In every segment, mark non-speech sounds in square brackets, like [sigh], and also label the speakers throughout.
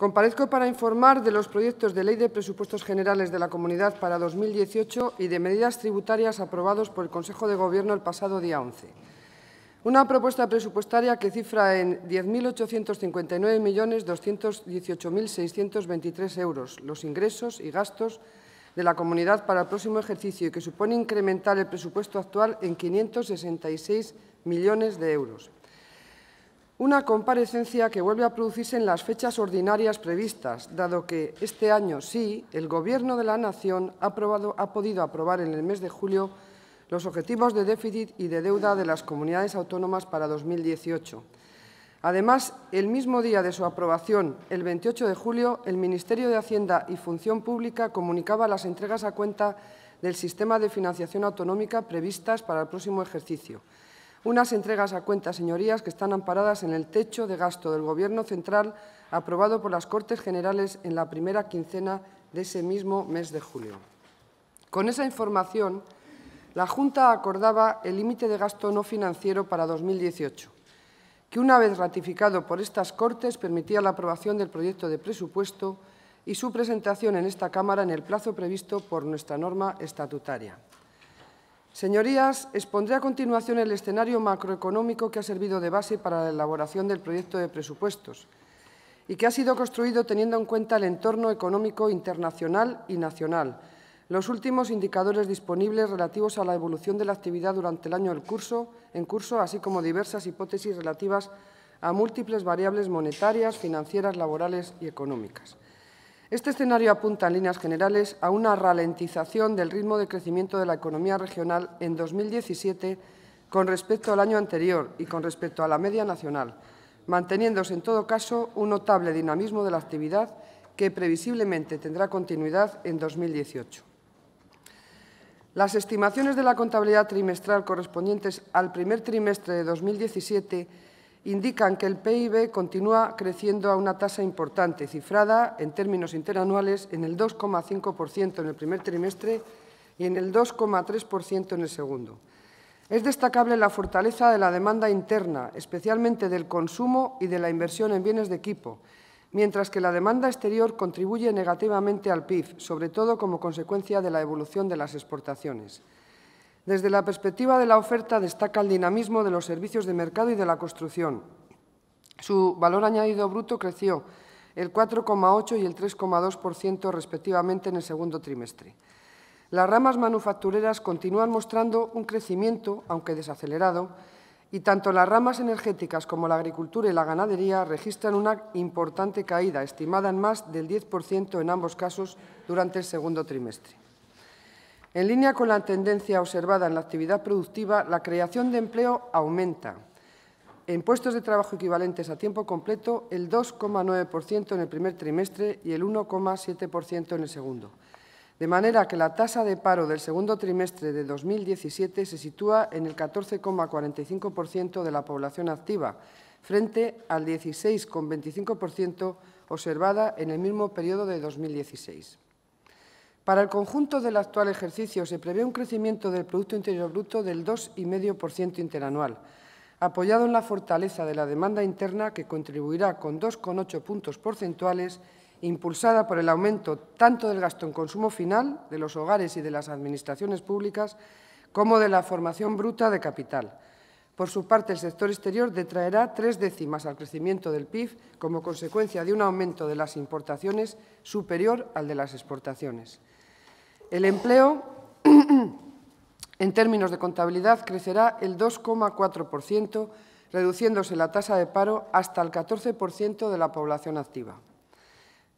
Speaker 1: Comparezco para informar de los proyectos de Ley de Presupuestos Generales de la Comunidad para 2018 y de medidas tributarias aprobados por el Consejo de Gobierno el pasado día 11. Una propuesta presupuestaria que cifra en 10.859.218.623 euros los ingresos y gastos de la comunidad para el próximo ejercicio y que supone incrementar el presupuesto actual en 566 millones de euros. Una comparecencia que vuelve a producirse en las fechas ordinarias previstas, dado que este año sí el Gobierno de la Nación ha, podido aprobar en el mes de julio los objetivos de déficit y de deuda de las comunidades autónomas para 2018. Además, el mismo día de su aprobación, el 28 de julio, el Ministerio de Hacienda y Función Pública comunicaba las entregas a cuenta del sistema de financiación autonómica previstas para el próximo ejercicio. Unas entregas a cuentas, señorías, que están amparadas en el techo de gasto del Gobierno central aprobado por las Cortes Generales en la primera quincena de ese mismo mes de julio. Con esa información, la Junta acordaba el límite de gasto no financiero para 2018, que una vez ratificado por estas Cortes permitía la aprobación del proyecto de presupuesto y su presentación en esta Cámara en el plazo previsto por nuestra norma estatutaria. Señorías, expondré a continuación el escenario macroeconómico que ha servido de base para la elaboración del proyecto de presupuestos y que ha sido construido teniendo en cuenta el entorno económico internacional y nacional, los últimos indicadores disponibles relativos a la evolución de la actividad durante el año en curso, así como diversas hipótesis relativas a múltiples variables monetarias, financieras, laborales y económicas. Este escenario apunta en líneas generales a una ralentización del ritmo de crecimiento de la economía regional en 2017 con respecto al año anterior y con respecto a la media nacional, manteniéndose en todo caso un notable dinamismo de la actividad que previsiblemente tendrá continuidad en 2018. Las estimaciones de la contabilidad trimestral correspondientes al primer trimestre de 2017 indican que el PIB continúa creciendo a una tasa importante, cifrada en términos interanuales en el 2,5% en el primer trimestre y en el 2,3% en el segundo. Es destacable la fortaleza de la demanda interna, especialmente del consumo y de la inversión en bienes de equipo, mientras que la demanda exterior contribuye negativamente al PIB, sobre todo como consecuencia de la evolución de las exportaciones. Desde la perspectiva de la oferta destaca el dinamismo de los servicios de mercado y de la construcción. Su valor añadido bruto creció el 4,8 y el 3,2% respectivamente en el segundo trimestre. Las ramas manufactureras continúan mostrando un crecimiento, aunque desacelerado, y tanto las ramas energéticas como la agricultura y la ganadería registran una importante caída, estimada en más del 10% en ambos casos durante el segundo trimestre. En línea con la tendencia observada en la actividad productiva, la creación de empleo aumenta. En puestos de trabajo equivalentes a tiempo completo, el 2,9% en el primer trimestre y el 1,7% en el segundo. De manera que la tasa de paro del segundo trimestre de 2017 se sitúa en el 14,45% de la población activa, frente al 16,25% observada en el mismo periodo de 2016. Para el conjunto del actual ejercicio se prevé un crecimiento del Producto Interior Bruto del 2,5% interanual, apoyado en la fortaleza de la demanda interna que contribuirá con 2,8 puntos porcentuales, impulsada por el aumento tanto del gasto en consumo final de los hogares y de las administraciones públicas, como de la formación bruta de capital. Por su parte, el sector exterior detraerá tres décimas al crecimiento del PIB como consecuencia de un aumento de las importaciones superior al de las exportaciones. El empleo, [clears throat] en términos de contabilidad, crecerá el 2,4%, reduciéndose la tasa de paro hasta el 14% de la población activa.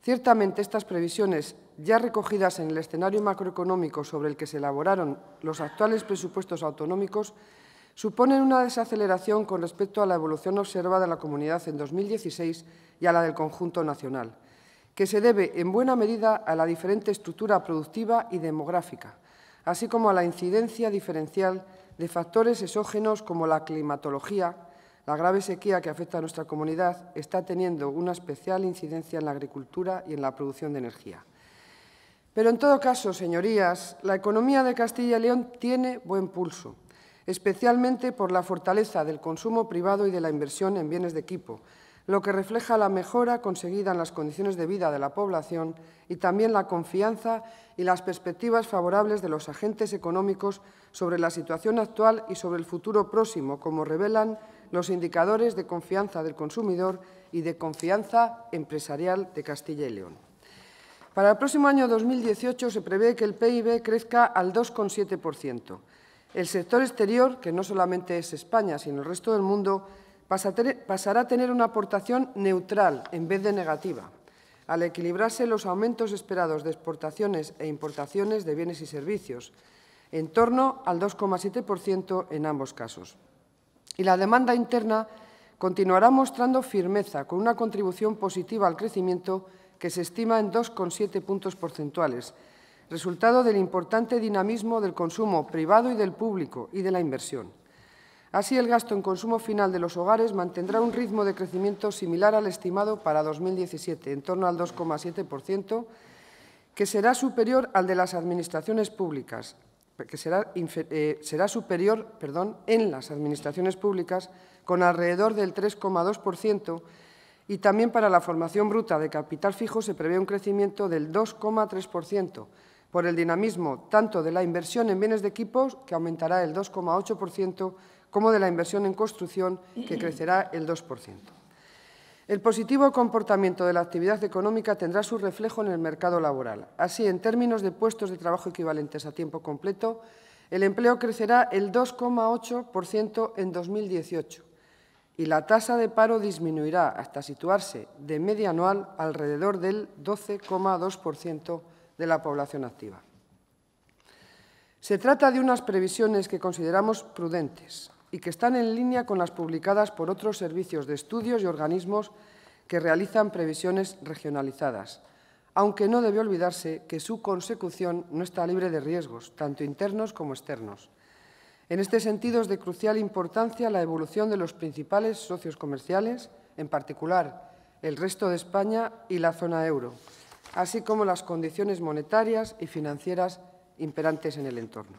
Speaker 1: Ciertamente, estas previsiones, ya recogidas en el escenario macroeconómico sobre el que se elaboraron los actuales presupuestos autonómicos, suponen una desaceleración con respecto a la evolución observada en la comunidad en 2016 y a la del conjunto nacional que se debe en buena medida a la diferente estructura productiva y demográfica, así como a la incidencia diferencial de factores exógenos como la climatología, la grave sequía que afecta a nuestra comunidad está teniendo una especial incidencia en la agricultura y en la producción de energía. Pero en todo caso, señorías, la economía de Castilla y León tiene buen pulso, especialmente por la fortaleza del consumo privado y de la inversión en bienes de equipo, lo que refleja la mejora conseguida en las condiciones de vida de la población y también la confianza y las perspectivas favorables de los agentes económicos sobre la situación actual y sobre el futuro próximo, como revelan los indicadores de confianza del consumidor y de confianza empresarial de Castilla y León. Para el próximo año 2018 se prevé que el PIB crezca al 2,7%. El sector exterior, que no solamente es España, sino el resto del mundo, pasará a tener una aportación neutral en vez de negativa, al equilibrarse los aumentos esperados de exportaciones e importaciones de bienes y servicios, en torno al 2,7% en ambos casos. Y la demanda interna continuará mostrando firmeza, con una contribución positiva al crecimiento que se estima en 2,7 puntos porcentuales, resultado del importante dinamismo del consumo privado y del público y de la inversión. Así, el gasto en consumo final de los hogares mantendrá un ritmo de crecimiento similar al estimado para 2017, en torno al 2,7%, que será superior al de las administraciones públicas, que será, eh, superior perdón, en las administraciones públicas con alrededor del 3,2% y también para la formación bruta de capital fijo se prevé un crecimiento del 2,3% por el dinamismo tanto de la inversión en bienes de equipos, que aumentará el 2,8%, como de la inversión en construcción, que crecerá el 2%. El positivo comportamiento de la actividad económica tendrá su reflejo en el mercado laboral. Así, en términos de puestos de trabajo equivalentes a tiempo completo, el empleo crecerá el 2,8% en 2018 y la tasa de paro disminuirá hasta situarse de media anual alrededor del 12,2% de la población activa. Se trata de unas previsiones que consideramos prudentes, y que están en línea con las publicadas por otros servicios de estudios y organismos que realizan previsiones regionalizadas, aunque no debe olvidarse que su consecución no está libre de riesgos, tanto internos como externos. En este sentido es de crucial importancia la evolución de los principales socios comerciales, en particular el resto de España y la zona euro, así como las condiciones monetarias y financieras imperantes en el entorno.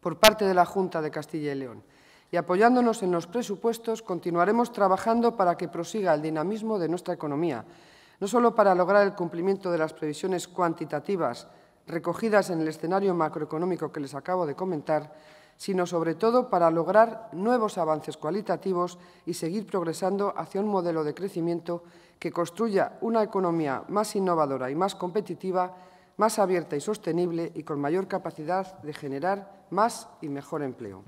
Speaker 1: Por parte de la Junta de Castilla y León, y apoyándonos en los presupuestos continuaremos trabajando para que prosiga el dinamismo de nuestra economía, no solo para lograr el cumplimiento de las previsiones cuantitativas recogidas en el escenario macroeconómico que les acabo de comentar, sino sobre todo para lograr nuevos avances cualitativos y seguir progresando hacia un modelo de crecimiento que construya una economía más innovadora y más competitiva, más abierta y sostenible y con mayor capacidad de generar más y mejor empleo.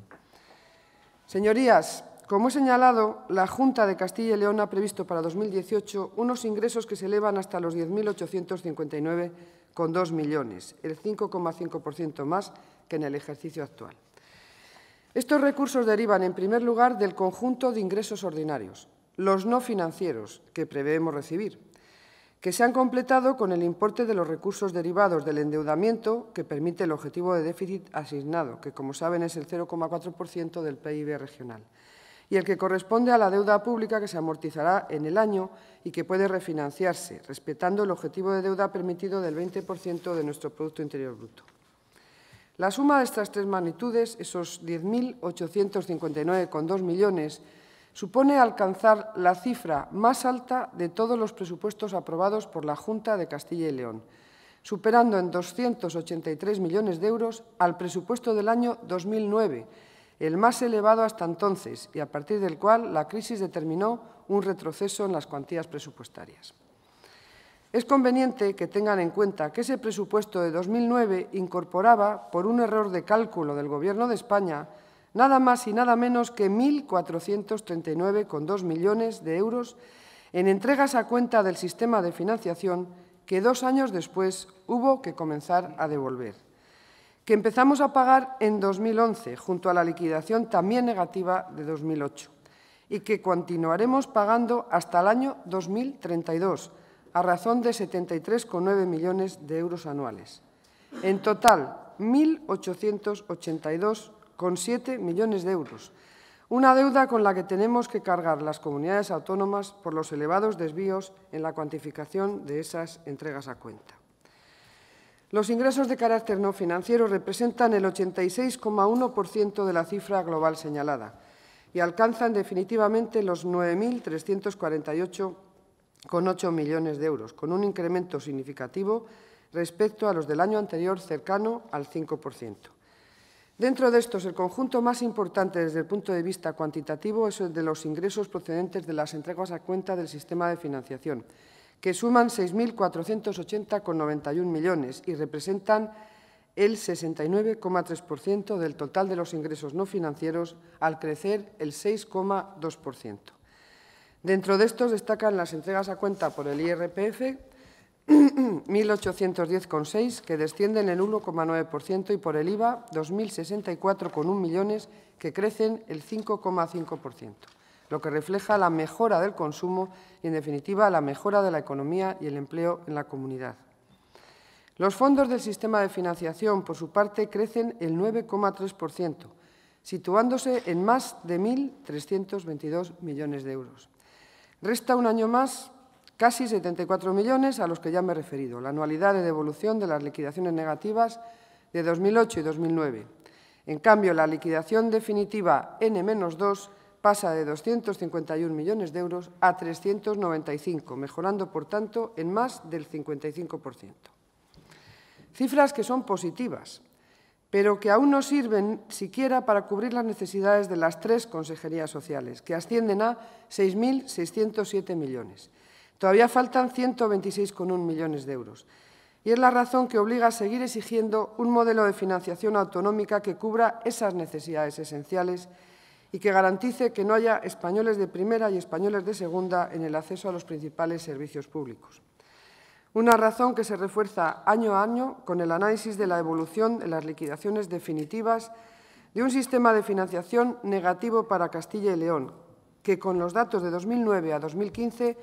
Speaker 1: Señorías, como he señalado, la Junta de Castilla y León ha previsto para 2018 unos ingresos que se elevan hasta los 10.859,2 millones, el 5,5% más que en el ejercicio actual. Estos recursos derivan, en primer lugar, del conjunto de ingresos ordinarios, los no financieros que preveemos recibir, que se han completado con el importe de los recursos derivados del endeudamiento que permite el objetivo de déficit asignado, que como saben es el 0,4% del PIB regional, y el que corresponde a la deuda pública que se amortizará en el año y que puede refinanciarse, respetando el objetivo de deuda permitido del 20% de nuestro Producto Interior Bruto. La suma de estas tres magnitudes, esos 10.859,2 millones, supone alcanzar la cifra más alta de todos los presupuestos aprobados por la Junta de Castilla y León, superando en 283 millones de euros al presupuesto del año 2009, el más elevado hasta entonces y a partir del cual la crisis determinó un retroceso en las cuantías presupuestarias. Es conveniente que tengan en cuenta que ese presupuesto de 2009 incorporaba, por un error de cálculo del Gobierno de España, nada más y nada menos que 1.439,2 millones de euros en entregas a cuenta del sistema de financiación que dos años después hubo que comenzar a devolver, que empezamos a pagar en 2011 junto a la liquidación también negativa de 2008 y que continuaremos pagando hasta el año 2032 a razón de 73,9 millones de euros anuales. En total, 1.882 con 7 millones de euros. Una deuda con la que tenemos que cargar las comunidades autónomas por los elevados desvíos en la cuantificación de esas entregas a cuenta. Los ingresos de carácter no financiero representan el 86,1% de la cifra global señalada y alcanzan definitivamente los 9.348,8 millones de euros, con un incremento significativo respecto a los del año anterior cercano al 5%. Dentro de estos, el conjunto más importante desde el punto de vista cuantitativo es el de los ingresos procedentes de las entregas a cuenta del sistema de financiación, que suman 6.480,91 millones y representan el 69,3% del total de los ingresos no financieros, al crecer el 6,2%. Dentro de estos destacan las entregas a cuenta por el IRPF, 1.810,6, [clears throat] que descienden el 1,9% y por el IVA 2.064,1 millones, que crecen el 5,5%, lo que refleja la mejora del consumo y, en definitiva, la mejora de la economía y el empleo en la comunidad. Los fondos del sistema de financiación, por su parte, crecen el 9,3%, situándose en más de 1.322 millones de euros. Resta un año más Casi 74 millones a los que ya me he referido, la anualidad de devolución de las liquidaciones negativas de 2008 y 2009. En cambio, la liquidación definitiva N-2 pasa de 251 millones de euros a 395, mejorando, por tanto, en más del 55%. Cifras que son positivas, pero que aún no sirven siquiera para cubrir las necesidades de las tres consejerías sociales, que ascienden a 6.607 millones Todavía faltan 126,1 millones de euros. Y es la razón que obliga a seguir exigiendo un modelo de financiación autonómica que cubra esas necesidades esenciales y que garantice que no haya españoles de primera y españoles de segunda en el acceso a los principales servicios públicos. Una razón que se refuerza año a año con el análisis de la evolución de las liquidaciones definitivas de un sistema de financiación negativo para Castilla y León, que con los datos de 2009 a 2015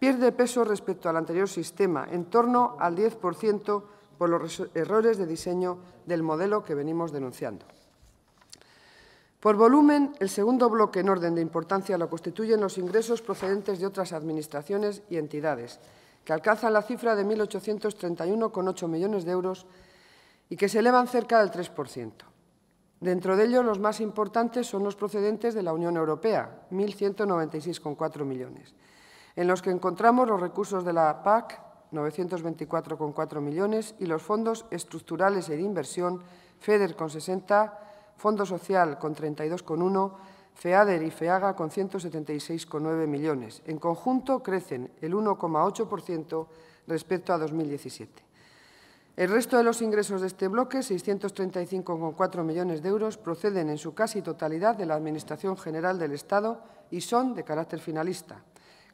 Speaker 1: pierde peso respecto al anterior sistema, en torno al 10% por los errores de diseño del modelo que venimos denunciando. Por volumen, el segundo bloque en orden de importancia lo constituyen los ingresos procedentes de otras administraciones y entidades, que alcanzan la cifra de 1.831,8 millones de euros y que se elevan cerca del 3%. Dentro de ello, los más importantes son los procedentes de la Unión Europea, 1.196,4 millones, en los que encontramos los recursos de la PAC, 924,4 millones, y los fondos estructurales e de inversión, FEDER con 60, Fondo Social con 32,1, FEADER y FEAGA con 176,9 millones. En conjunto crecen el 1,8% respecto a 2017. El resto de los ingresos de este bloque, 635,4 millones de euros, proceden en su casi totalidad de la Administración General del Estado y son de carácter finalista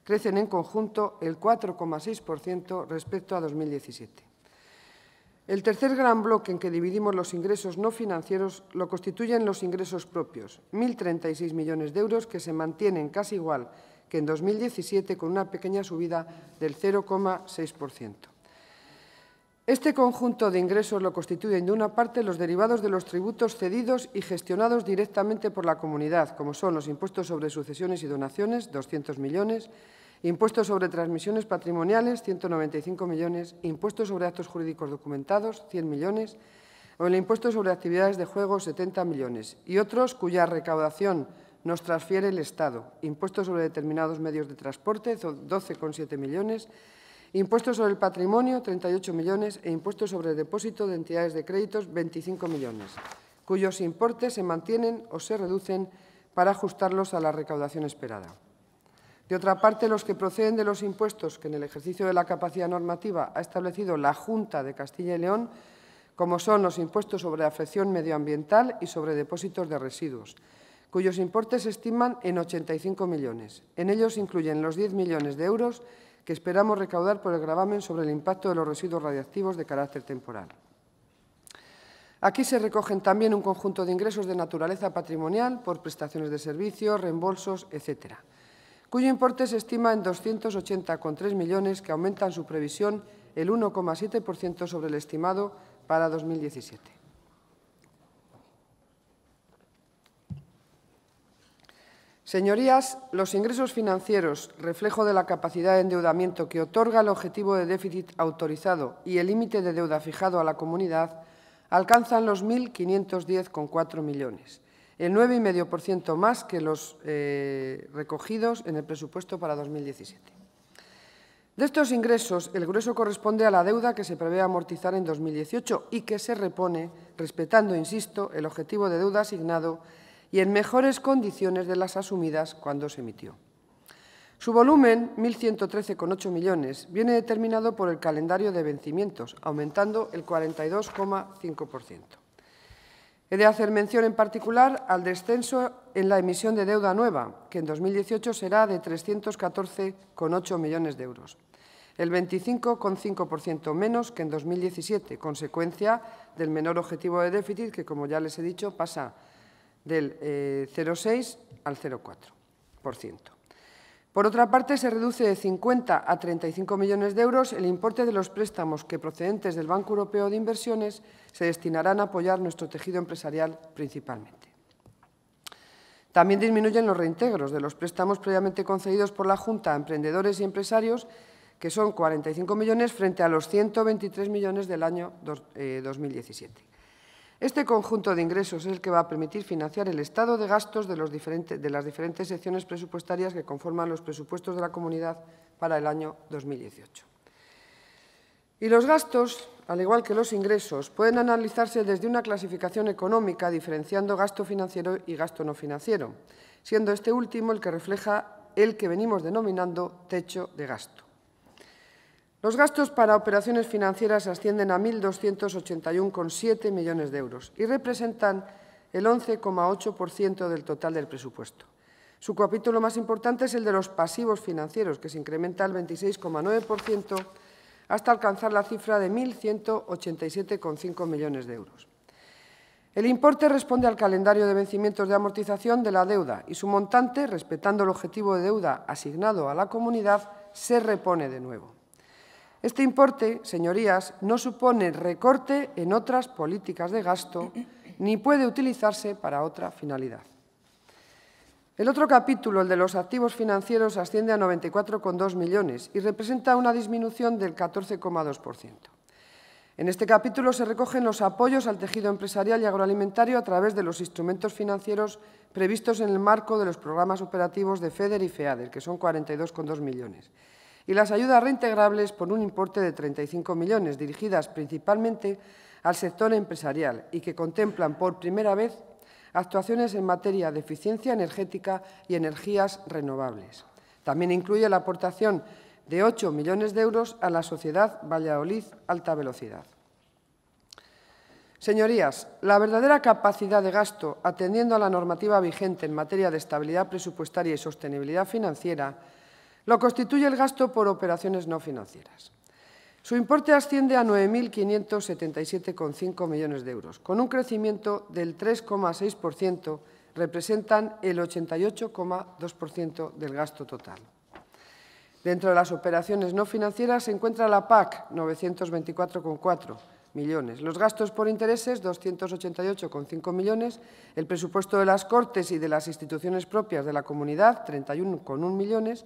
Speaker 1: crecen en conjunto el 4,6% respecto a 2017. El tercer gran bloque en que dividimos los ingresos no financieros lo constituyen los ingresos propios, 1.036 millones de euros que se mantienen casi igual que en 2017 con una pequeña subida del 0,6%. Este conjunto de ingresos lo constituyen de una parte los derivados de los tributos cedidos y gestionados directamente por la comunidad, como son los impuestos sobre sucesiones y donaciones, 200 millones, impuestos sobre transmisiones patrimoniales, 195 millones, impuestos sobre actos jurídicos documentados, 100 millones, o el impuesto sobre actividades de juego, 70 millones, y otros cuya recaudación nos transfiere el Estado, impuestos sobre determinados medios de transporte, 12,7 millones, Impuestos sobre el patrimonio, 38 millones, e impuestos sobre depósito de entidades de créditos, 25 millones, cuyos importes se mantienen o se reducen para ajustarlos a la recaudación esperada. De otra parte, los que proceden de los impuestos que en el ejercicio de la capacidad normativa ha establecido la Junta de Castilla y León, como son los impuestos sobre afección medioambiental y sobre depósitos de residuos, cuyos importes se estiman en 85 millones. En ellos incluyen los 10 millones de euros que esperamos recaudar por el gravamen sobre el impacto de los residuos radiactivos de carácter temporal. Aquí se recogen también un conjunto de ingresos de naturaleza patrimonial por prestaciones de servicios, reembolsos, etcétera, cuyo importe se estima en 280,3 millones que aumentan su previsión el 1,7% sobre el estimado para 2017. Señorías, los ingresos financieros, reflejo de la capacidad de endeudamiento que otorga el objetivo de déficit autorizado y el límite de deuda fijado a la comunidad, alcanzan los 1.510,4 millones, el 9,5% más que los eh, recogidos en el presupuesto para 2017. De estos ingresos, el grueso corresponde a la deuda que se prevé amortizar en 2018 y que se repone, respetando, insisto, el objetivo de deuda asignado y en mejores condiciones de las asumidas cuando se emitió. Su volumen, 1.113,8 millones, viene determinado por el calendario de vencimientos, aumentando el 42,5%. He de hacer mención en particular al descenso en la emisión de deuda nueva, que en 2018 será de 314,8 millones de euros, el 25,5% menos que en 2017, consecuencia del menor objetivo de déficit que, como ya les he dicho, pasa del 0,6 eh, al 0,4%. Por otra parte, se reduce de 50 a 35 millones de euros el importe de los préstamos que procedentes del Banco Europeo de Inversiones se destinarán a apoyar nuestro tejido empresarial principalmente. También disminuyen los reintegros de los préstamos previamente concedidos por la Junta a emprendedores y empresarios, que son 45 millones frente a los 123 millones del año 2017. Eh, este conjunto de ingresos es el que va a permitir financiar el estado de gastos de, las diferentes secciones presupuestarias que conforman los presupuestos de la comunidad para el año 2018. Y los gastos, al igual que los ingresos, pueden analizarse desde una clasificación económica diferenciando gasto financiero y gasto no financiero, siendo este último el que refleja el que venimos denominando techo de gasto. Los gastos para operaciones financieras ascienden a 1.281,7 millones de euros y representan el 11,8% del total del presupuesto. Su capítulo más importante es el de los pasivos financieros, que se incrementa al 26,9% hasta alcanzar la cifra de 1.187,5 millones de euros. El importe responde al calendario de vencimientos de amortización de la deuda y su montante, respetando el objetivo de deuda asignado a la comunidad, se repone de nuevo. Este importe, señorías, no supone recorte en otras políticas de gasto ni puede utilizarse para otra finalidad. El otro capítulo, el de los activos financieros, asciende a 94,2 millones y representa una disminución del 14,2%. En este capítulo se recogen los apoyos al tejido empresarial y agroalimentario a través de los instrumentos financieros previstos en el marco de los programas operativos de FEDER y FEADER, que son 42,2 millones y las ayudas reintegrables por un importe de 35 millones, dirigidas principalmente al sector empresarial y que contemplan por primera vez actuaciones en materia de eficiencia energética y energías renovables. También incluye la aportación de 8 millones de euros a la sociedad Valladolid Alta Velocidad. Señorías, la verdadera capacidad de gasto, atendiendo a la normativa vigente en materia de estabilidad presupuestaria y sostenibilidad financiera, lo constituye el gasto por operaciones no financieras. Su importe asciende a 9.577,5 millones de euros, con un crecimiento del 3,6%, representan el 88,2% del gasto total. Dentro de las operaciones no financieras se encuentra la PAC, 924,4 millones, los gastos por intereses, 288,5 millones, el presupuesto de las Cortes y de las instituciones propias de la comunidad, 31,1 millones,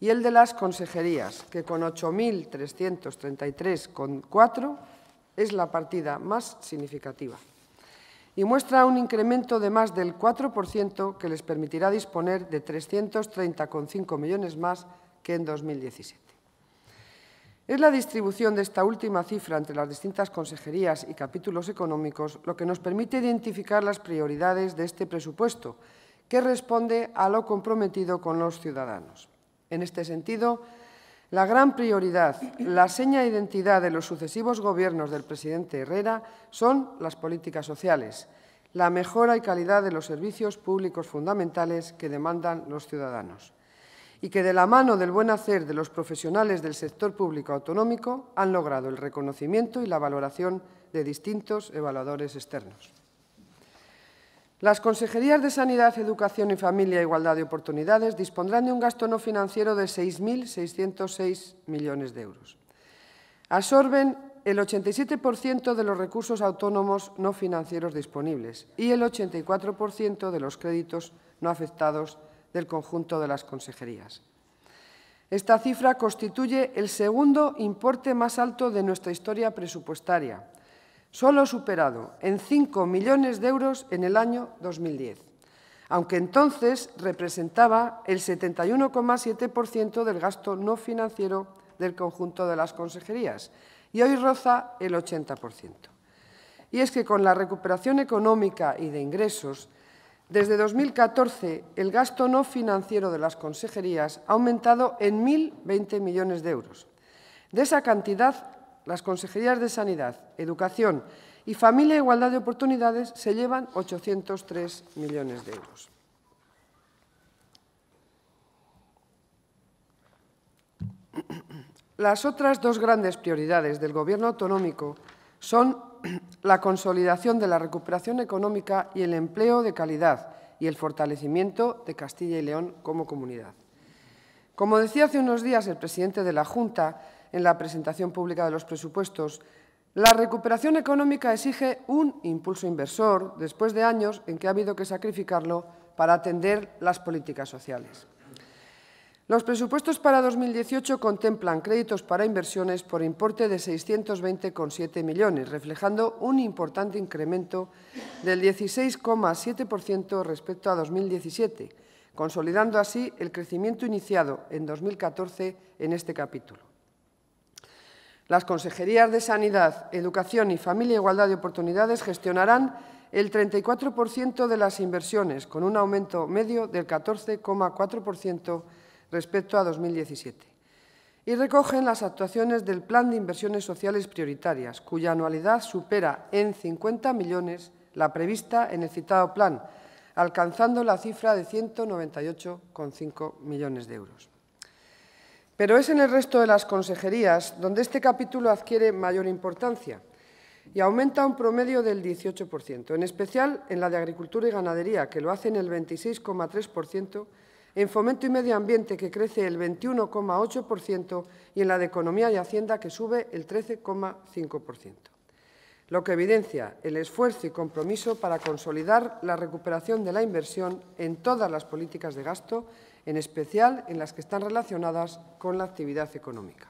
Speaker 1: y el de las consejerías, que con 8.333,4 es la partida más significativa y muestra un incremento de más del 4% que les permitirá disponer de 330,5 millones más que en 2017. Es la distribución de esta última cifra entre las distintas consejerías y capítulos económicos lo que nos permite identificar las prioridades de este presupuesto, que responde a lo comprometido con los ciudadanos. En este sentido, la gran prioridad, la seña de identidad de los sucesivos gobiernos del presidente Herrera son las políticas sociales, la mejora y calidad de los servicios públicos fundamentales que demandan los ciudadanos y que de la mano del buen hacer de los profesionales del sector público autonómico han logrado el reconocimiento y la valoración de distintos evaluadores externos. Las consejerías de Sanidad, Educación y Familia e Igualdad de Oportunidades dispondrán de un gasto no financiero de 6.606 millones de euros. Absorben el 87% de los recursos autónomos no financieros disponibles y el 84% de los créditos no afectados del conjunto de las consejerías. Esta cifra constituye el segundo importe más alto de nuestra historia presupuestaria, solo superado en 5 millones de euros en el año 2010, aunque entonces representaba el 71,7% del gasto no financiero del conjunto de las consejerías y hoy roza el 80%. Y es que con la recuperación económica y de ingresos, desde 2014 el gasto no financiero de las consejerías ha aumentado en 1.020 millones de euros. De esa cantidad, las consejerías de Sanidad, Educación y Familia e Igualdad de Oportunidades se llevan 803 millones de euros. Las otras dos grandes prioridades del Gobierno autonómico son la consolidación de la recuperación económica y el empleo de calidad y el fortalecimiento de Castilla y León como comunidad. Como decía hace unos días el presidente de la Junta, en la presentación pública de los presupuestos. La recuperación económica exige un impulso inversor después de años en que ha habido que sacrificarlo para atender las políticas sociales. Los presupuestos para 2018 contemplan créditos para inversiones por importe de 620,7 millones, reflejando un importante incremento del 16,7% respecto a 2017, consolidando así el crecimiento iniciado en 2014 en este capítulo. Las consejerías de Sanidad, Educación y Familia e Igualdad de Oportunidades gestionarán el 34% de las inversiones, con un aumento medio del 14,4% respecto a 2017. Y recogen las actuaciones del Plan de Inversiones Sociales Prioritarias, cuya anualidad supera en 50 millones la prevista en el citado plan, alcanzando la cifra de 198,5 millones de euros. Pero es en el resto de las consejerías donde este capítulo adquiere mayor importancia y aumenta un promedio del 18%, en especial en la de Agricultura y Ganadería, que lo hace en el 26,3%, en Fomento y Medio Ambiente, que crece el 21,8%, y en la de Economía y Hacienda, que sube el 13,5%, lo que evidencia el esfuerzo y compromiso para consolidar la recuperación de la inversión en todas las políticas de gasto en especial en las que están relacionadas con la actividad económica.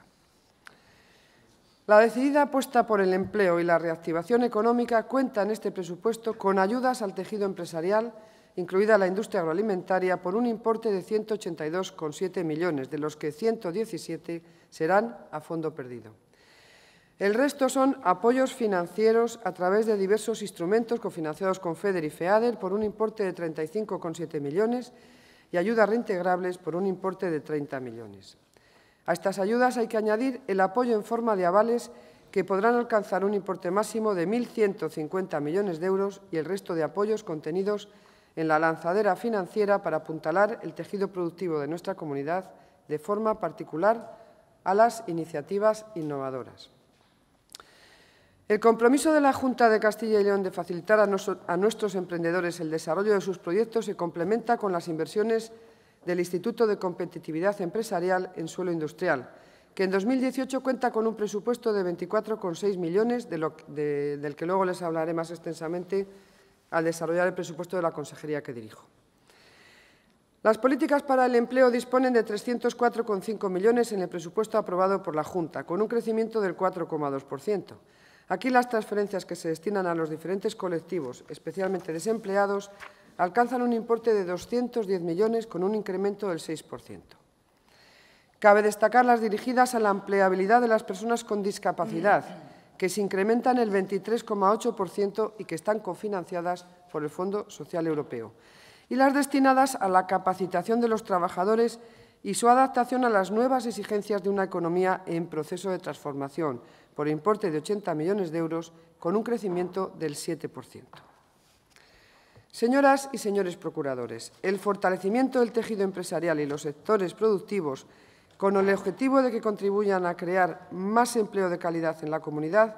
Speaker 1: La decidida apuesta por el empleo y la reactivación económica cuenta en este presupuesto con ayudas al tejido empresarial, incluida la industria agroalimentaria, por un importe de 182,7 millones, de los que 117 serán a fondo perdido. El resto son apoyos financieros a través de diversos instrumentos cofinanciados con FEDER y FEADER por un importe de 35,7 millones y ayudas reintegrables por un importe de 30 millones. A estas ayudas hay que añadir el apoyo en forma de avales que podrán alcanzar un importe máximo de 1.150 millones de euros y el resto de apoyos contenidos en la lanzadera financiera para apuntalar el tejido productivo de nuestra comunidad de forma particular a las iniciativas innovadoras. El compromiso de la Junta de Castilla y León de facilitar a, nuestros emprendedores el desarrollo de sus proyectos se complementa con las inversiones del Instituto de Competitividad Empresarial en Suelo Industrial, que en 2018 cuenta con un presupuesto de 24,6 millones, del que luego les hablaré más extensamente al desarrollar el presupuesto de la consejería que dirijo. Las políticas para el empleo disponen de 304,5 millones en el presupuesto aprobado por la Junta, con un crecimiento del 4,2%. Aquí las transferencias que se destinan a los diferentes colectivos, especialmente desempleados, alcanzan un importe de 210 millones con un incremento del 6%. Cabe destacar las dirigidas a la empleabilidad de las personas con discapacidad, que se incrementan el 23,8% y que están cofinanciadas por el Fondo Social Europeo, y las destinadas a la capacitación de los trabajadores y su adaptación a las nuevas exigencias de una economía en proceso de transformación, por importe de 80 millones de euros, con un crecimiento del 7%. Señoras y señores procuradores, el fortalecimiento del tejido empresarial y los sectores productivos, con el objetivo de que contribuyan a crear más empleo de calidad en la comunidad,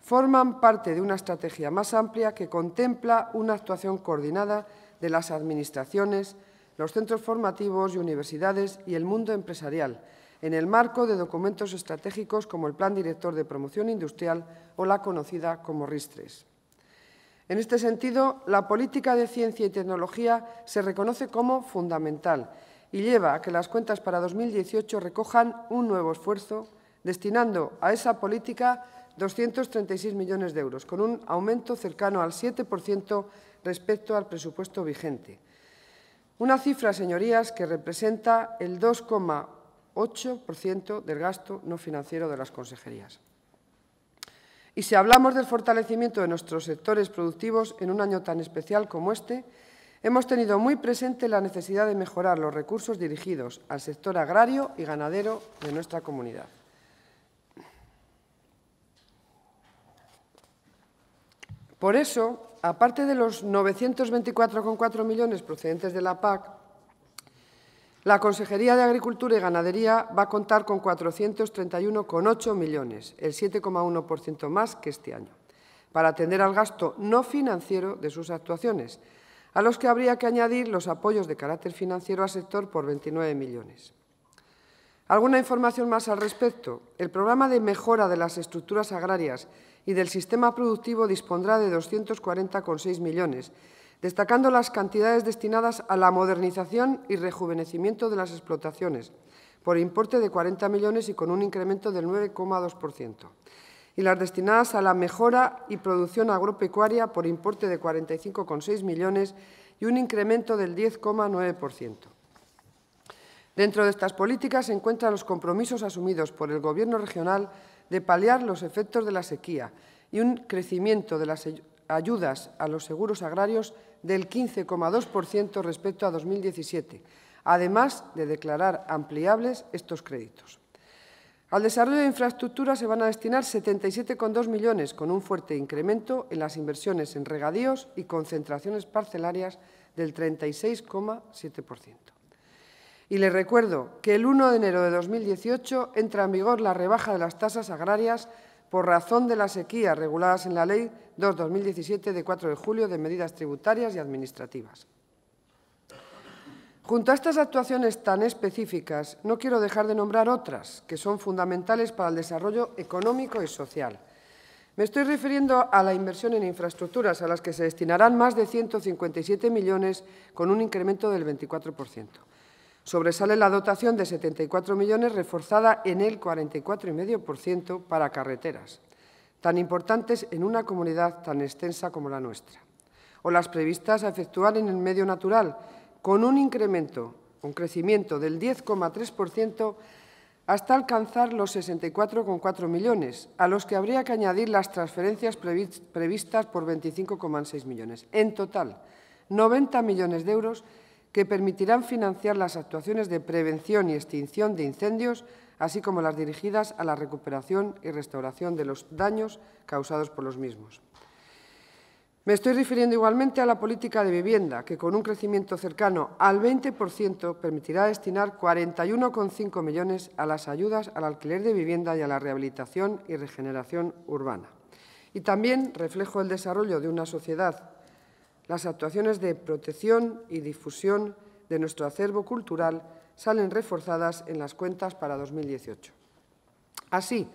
Speaker 1: forman parte de una estrategia más amplia que contempla una actuación coordinada de las administraciones, los centros formativos y universidades y el mundo empresarial, en el marco de documentos estratégicos como el Plan Director de Promoción Industrial o la conocida como RISTRES. En este sentido, la política de ciencia y tecnología se reconoce como fundamental y lleva a que las cuentas para 2018 recojan un nuevo esfuerzo, destinando a esa política 236 millones de euros, con un aumento cercano al 7% respecto al presupuesto vigente una cifra, señorías, que representa el 2,8% del gasto no financiero de las consejerías. Y si hablamos del fortalecimiento de nuestros sectores productivos en un año tan especial como este, hemos tenido muy presente la necesidad de mejorar los recursos dirigidos al sector agrario y ganadero de nuestra comunidad. Por eso, aparte de los 924,4 millones procedentes de la PAC, la Consejería de Agricultura y Ganadería va a contar con 431,8 millones, el 7,1% más que este año, para atender al gasto no financiero de sus actuaciones, a los que habría que añadir los apoyos de carácter financiero al sector por 29 millones. ¿Alguna información más al respecto? El programa de mejora de las estructuras agrarias y del sistema productivo dispondrá de 240,6 millones, destacando las cantidades destinadas a la modernización y rejuvenecimiento de las explotaciones, por importe de 40 millones y con un incremento del 9,2%, y las destinadas a la mejora y producción agropecuaria, por importe de 45,6 millones y un incremento del 10,9%. Dentro de estas políticas se encuentran los compromisos asumidos por el Gobierno regional de paliar los efectos de la sequía y un crecimiento de las ayudas a los seguros agrarios del 15,2% respecto a 2017, además de declarar ampliables estos créditos. Al desarrollo de infraestructura se van a destinar 77,2 millones, con un fuerte incremento en las inversiones en regadíos y concentraciones parcelarias del 36,7%. Y les recuerdo que el 1 de enero de 2018 entra en vigor la rebaja de las tasas agrarias por razón de las sequías reguladas en la Ley 2-2017 de 4 de julio de medidas tributarias y administrativas. Junto a estas actuaciones tan específicas, no quiero dejar de nombrar otras que son fundamentales para el desarrollo económico y social. Me estoy refiriendo a la inversión en infraestructuras, a las que se destinarán más de 157 millones con un incremento del 24%. Sobresale la dotación de 74 millones reforzada en el 44,5% para carreteras, tan importantes en una comunidad tan extensa como la nuestra, o las previstas a efectuar en el medio natural, con un incremento, un crecimiento del 10,3% hasta alcanzar los 64,4 millones, a los que habría que añadir las transferencias previstas por 25,6 millones. En total, 90 millones de euros que permitirán financiar las actuaciones de prevención y extinción de incendios, así como las dirigidas a la recuperación y restauración de los daños causados por los mismos. Me estoy refiriendo igualmente a la política de vivienda, que con un crecimiento cercano al 20% permitirá destinar 41,5 millones a las ayudas al alquiler de vivienda y a la rehabilitación y regeneración urbana. Y también reflejo el desarrollo de una sociedad las actuaciones de protección y difusión de nuestro acervo cultural salen reforzadas en las cuentas para 2018. Así,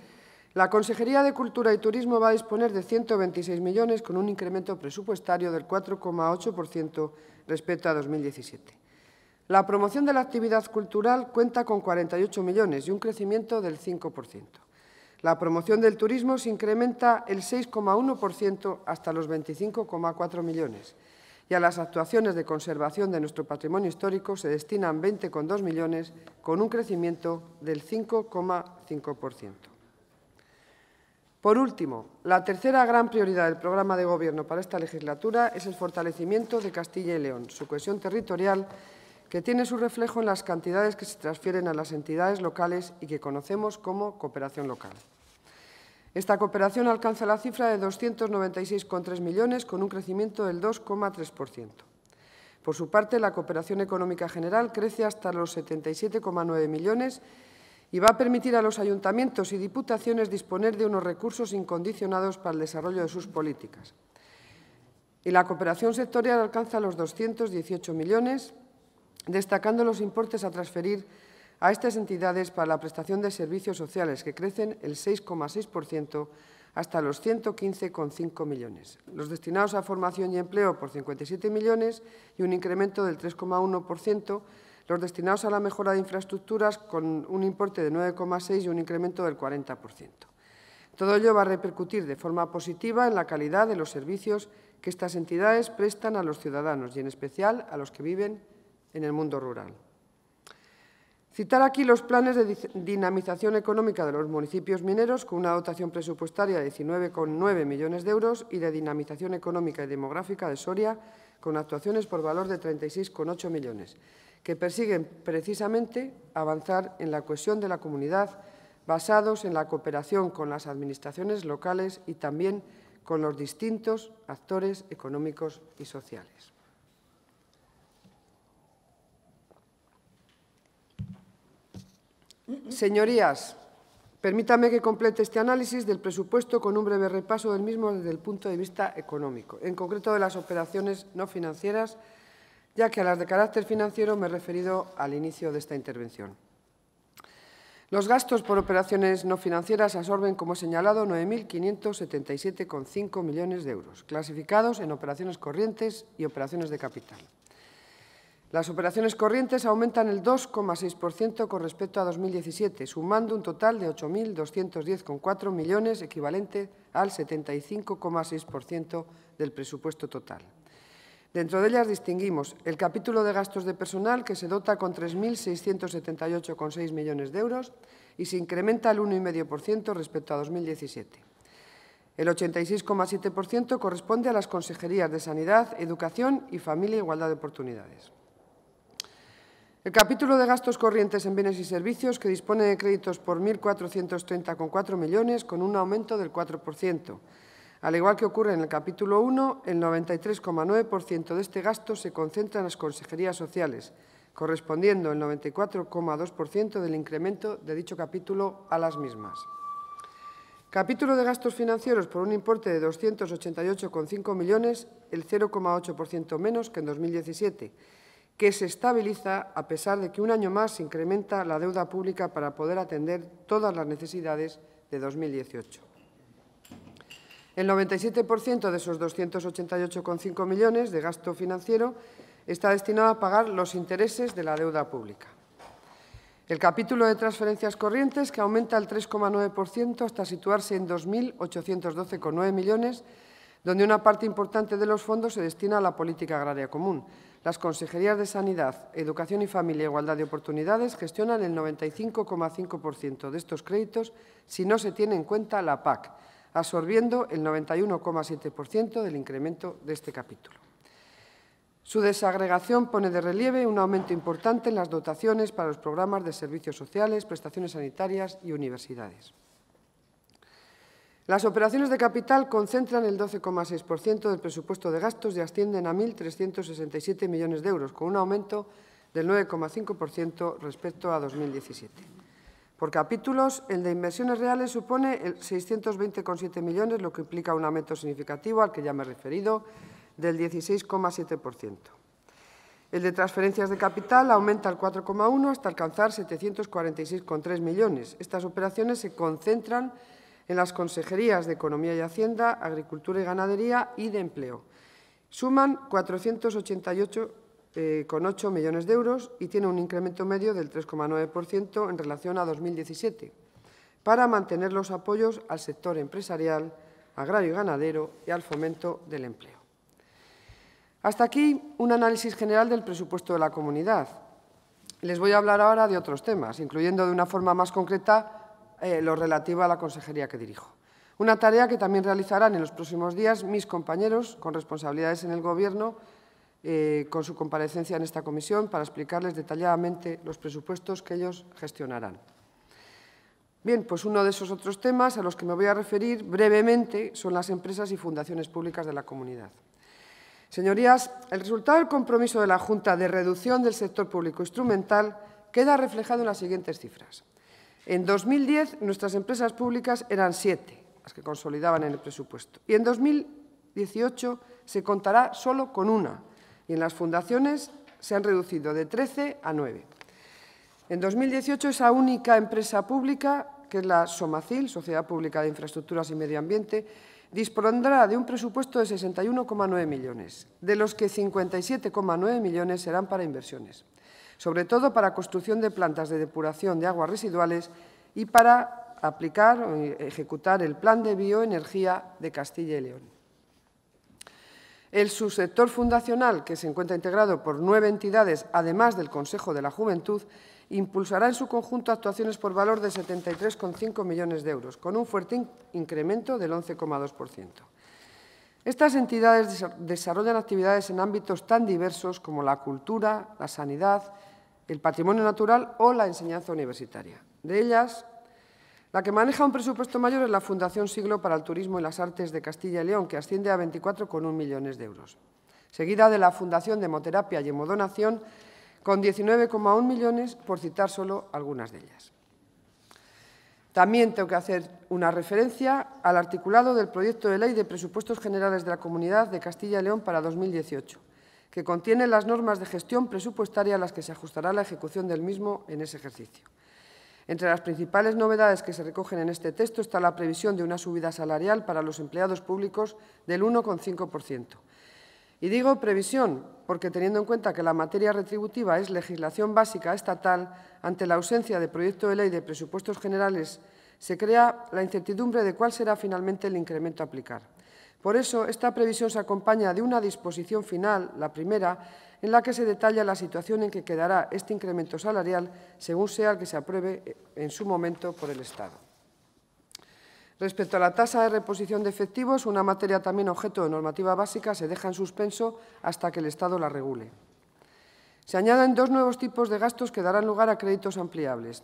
Speaker 1: la Consejería de Cultura y Turismo va a disponer de 126 millones con un incremento presupuestario del 4,8% respecto a 2017. La promoción de la actividad cultural cuenta con 48 millones y un crecimiento del 5%. La promoción del turismo se incrementa el 6,1% hasta los 25,4 millones y a las actuaciones de conservación de nuestro patrimonio histórico se destinan 20,2 millones con un crecimiento del 5,5%. Por último, la tercera gran prioridad del programa de Gobierno para esta legislatura es el fortalecimiento de Castilla y León, su cohesión territorial que tiene su reflejo en las cantidades que se transfieren a las entidades locales y que conocemos como cooperación local. Esta cooperación alcanza la cifra de 296,3 millones con un crecimiento del 2,3%. Por su parte, la cooperación económica general crece hasta los 77,9 millones y va a permitir a los ayuntamientos y diputaciones disponer de unos recursos incondicionados para el desarrollo de sus políticas. Y la cooperación sectorial alcanza los 218 millones destacando los importes a transferir a estas entidades para la prestación de servicios sociales, que crecen el 6,6% hasta los 115,5 millones. Los destinados a formación y empleo por 57 millones y un incremento del 3,1%. Los destinados a la mejora de infraestructuras con un importe de 9,6 y un incremento del 40%. Todo ello va a repercutir de forma positiva en la calidad de los servicios que estas entidades prestan a los ciudadanos y, en especial, a los que viven en el mundo rural. Citar aquí los planes de dinamización económica de los municipios mineros con una dotación presupuestaria de 19,9 millones de euros y de dinamización económica y demográfica de Soria con actuaciones por valor de 36,8 millones, que persiguen precisamente avanzar en la cohesión de la comunidad basados en la cooperación con las administraciones locales y también con los distintos actores económicos y sociales. Señorías, permítame que complete este análisis del presupuesto con un breve repaso del mismo desde el punto de vista económico, en concreto de las operaciones no financieras, ya que a las de carácter financiero me he referido al inicio de esta intervención. Los gastos por operaciones no financieras absorben, como señalado, 9.577,5 millones de euros, clasificados en operaciones corrientes y operaciones de capital. Las operaciones corrientes aumentan el 2,6% con respecto a 2017, sumando un total de 8.210,4 millones, equivalente al 75,6% del presupuesto total. Dentro de ellas distinguimos el capítulo de gastos de personal, que se dota con 3.678,6 millones de euros y se incrementa al 1,5% respecto a 2017. El 86,7% corresponde a las consejerías de Sanidad, Educación y Familia e Igualdad de Oportunidades. El capítulo de gastos corrientes en bienes y servicios, que dispone de créditos por 1.430,4 millones, con un aumento del 4%. Al igual que ocurre en el capítulo 1, el 93,9% de este gasto se concentra en las consejerías sociales, correspondiendo el 94,2% del incremento de dicho capítulo a las mismas. Capítulo de gastos financieros por un importe de 288,5 millones, el 0,8% menos que en 2017, que se estabiliza a pesar de que un año más se incrementa la deuda pública para poder atender todas las necesidades de 2018. El 97% de esos 288,5 millones de gasto financiero está destinado a pagar los intereses de la deuda pública. El capítulo de transferencias corrientes, que aumenta el 3,9% hasta situarse en 2.812,9 millones, donde una parte importante de los fondos se destina a la política agraria común, las consejerías de Sanidad, Educación y Familia e Igualdad de Oportunidades gestionan el 95,5% de estos créditos si no se tiene en cuenta la PAC, absorbiendo el 91,7% del incremento de este capítulo. Su desagregación pone de relieve un aumento importante en las dotaciones para los programas de servicios sociales, prestaciones sanitarias y universidades. Las operaciones de capital concentran el 12,6% del presupuesto de gastos y ascienden a 1.367 millones de euros, con un aumento del 9,5% respecto a 2017. Por capítulos, el de inversiones reales supone 620,7 millones, lo que implica un aumento significativo, al que ya me he referido, del 16,7%. El de transferencias de capital aumenta al 4,1 hasta alcanzar 746,3 millones. Estas operaciones se concentran en las consejerías de Economía y Hacienda, Agricultura y Ganadería y de Empleo. Suman 488,8 eh, millones de euros y tiene un incremento medio del 3,9% en relación a 2017, para mantener los apoyos al sector empresarial, agrario y ganadero y al fomento del empleo. Hasta aquí un análisis general del presupuesto de la comunidad. Les voy a hablar ahora de otros temas, incluyendo de una forma más concreta eh, lo relativo a la consejería que dirijo. Una tarea que también realizarán en los próximos días mis compañeros con responsabilidades en el Gobierno, eh, con su comparecencia en esta comisión, para explicarles detalladamente los presupuestos que ellos gestionarán. Bien, pues uno de esos otros temas a los que me voy a referir brevemente son las empresas y fundaciones públicas de la comunidad. Señorías, el resultado del compromiso de la Junta de reducción del sector público instrumental queda reflejado en las siguientes cifras. En 2010 nuestras empresas públicas eran siete, las que consolidaban en el presupuesto. Y en 2018 se contará solo con una. Y en las fundaciones se han reducido de 13 a 9. En 2018 esa única empresa pública, que es la SOMACIL, Sociedad Pública de Infraestructuras y Medio Ambiente, dispondrá de un presupuesto de 61,9 millones, de los que 57,9 millones serán para inversiones sobre todo para construcción de plantas de depuración de aguas residuales y para aplicar o ejecutar el Plan de Bioenergía de Castilla y León. El subsector fundacional, que se encuentra integrado por nueve entidades, además del Consejo de la Juventud, impulsará en su conjunto actuaciones por valor de 73,5 millones de euros, con un fuerte incremento del 11,2%. Estas entidades desarrollan actividades en ámbitos tan diversos como la cultura, la sanidad, el patrimonio natural o la enseñanza universitaria. De ellas, la que maneja un presupuesto mayor es la Fundación Siglo para el Turismo y las Artes de Castilla y León, que asciende a 24,1 millones de euros, seguida de la Fundación de Hemoterapia y Hemodonación, con 19,1 millones, por citar solo algunas de ellas. También tengo que hacer una referencia al articulado del proyecto de ley de presupuestos generales de la Comunidad de Castilla y León para 2018, que contiene las normas de gestión presupuestaria a las que se ajustará la ejecución del mismo en ese ejercicio. Entre las principales novedades que se recogen en este texto está la previsión de una subida salarial para los empleados públicos del 1,5%. Y digo previsión porque, teniendo en cuenta que la materia retributiva es legislación básica estatal, ante la ausencia de proyecto de ley de presupuestos generales se crea la incertidumbre de cuál será finalmente el incremento a aplicar. Por eso, esta previsión se acompaña de una disposición final, la primera, en la que se detalla la situación en que quedará este incremento salarial según sea el que se apruebe eh, en su momento por el Estado. Respecto a la tasa de reposición de efectivos, una materia también objeto de normativa básica se deja en suspenso hasta que el Estado la regule. Se añaden dos nuevos tipos de gastos que darán lugar a créditos ampliables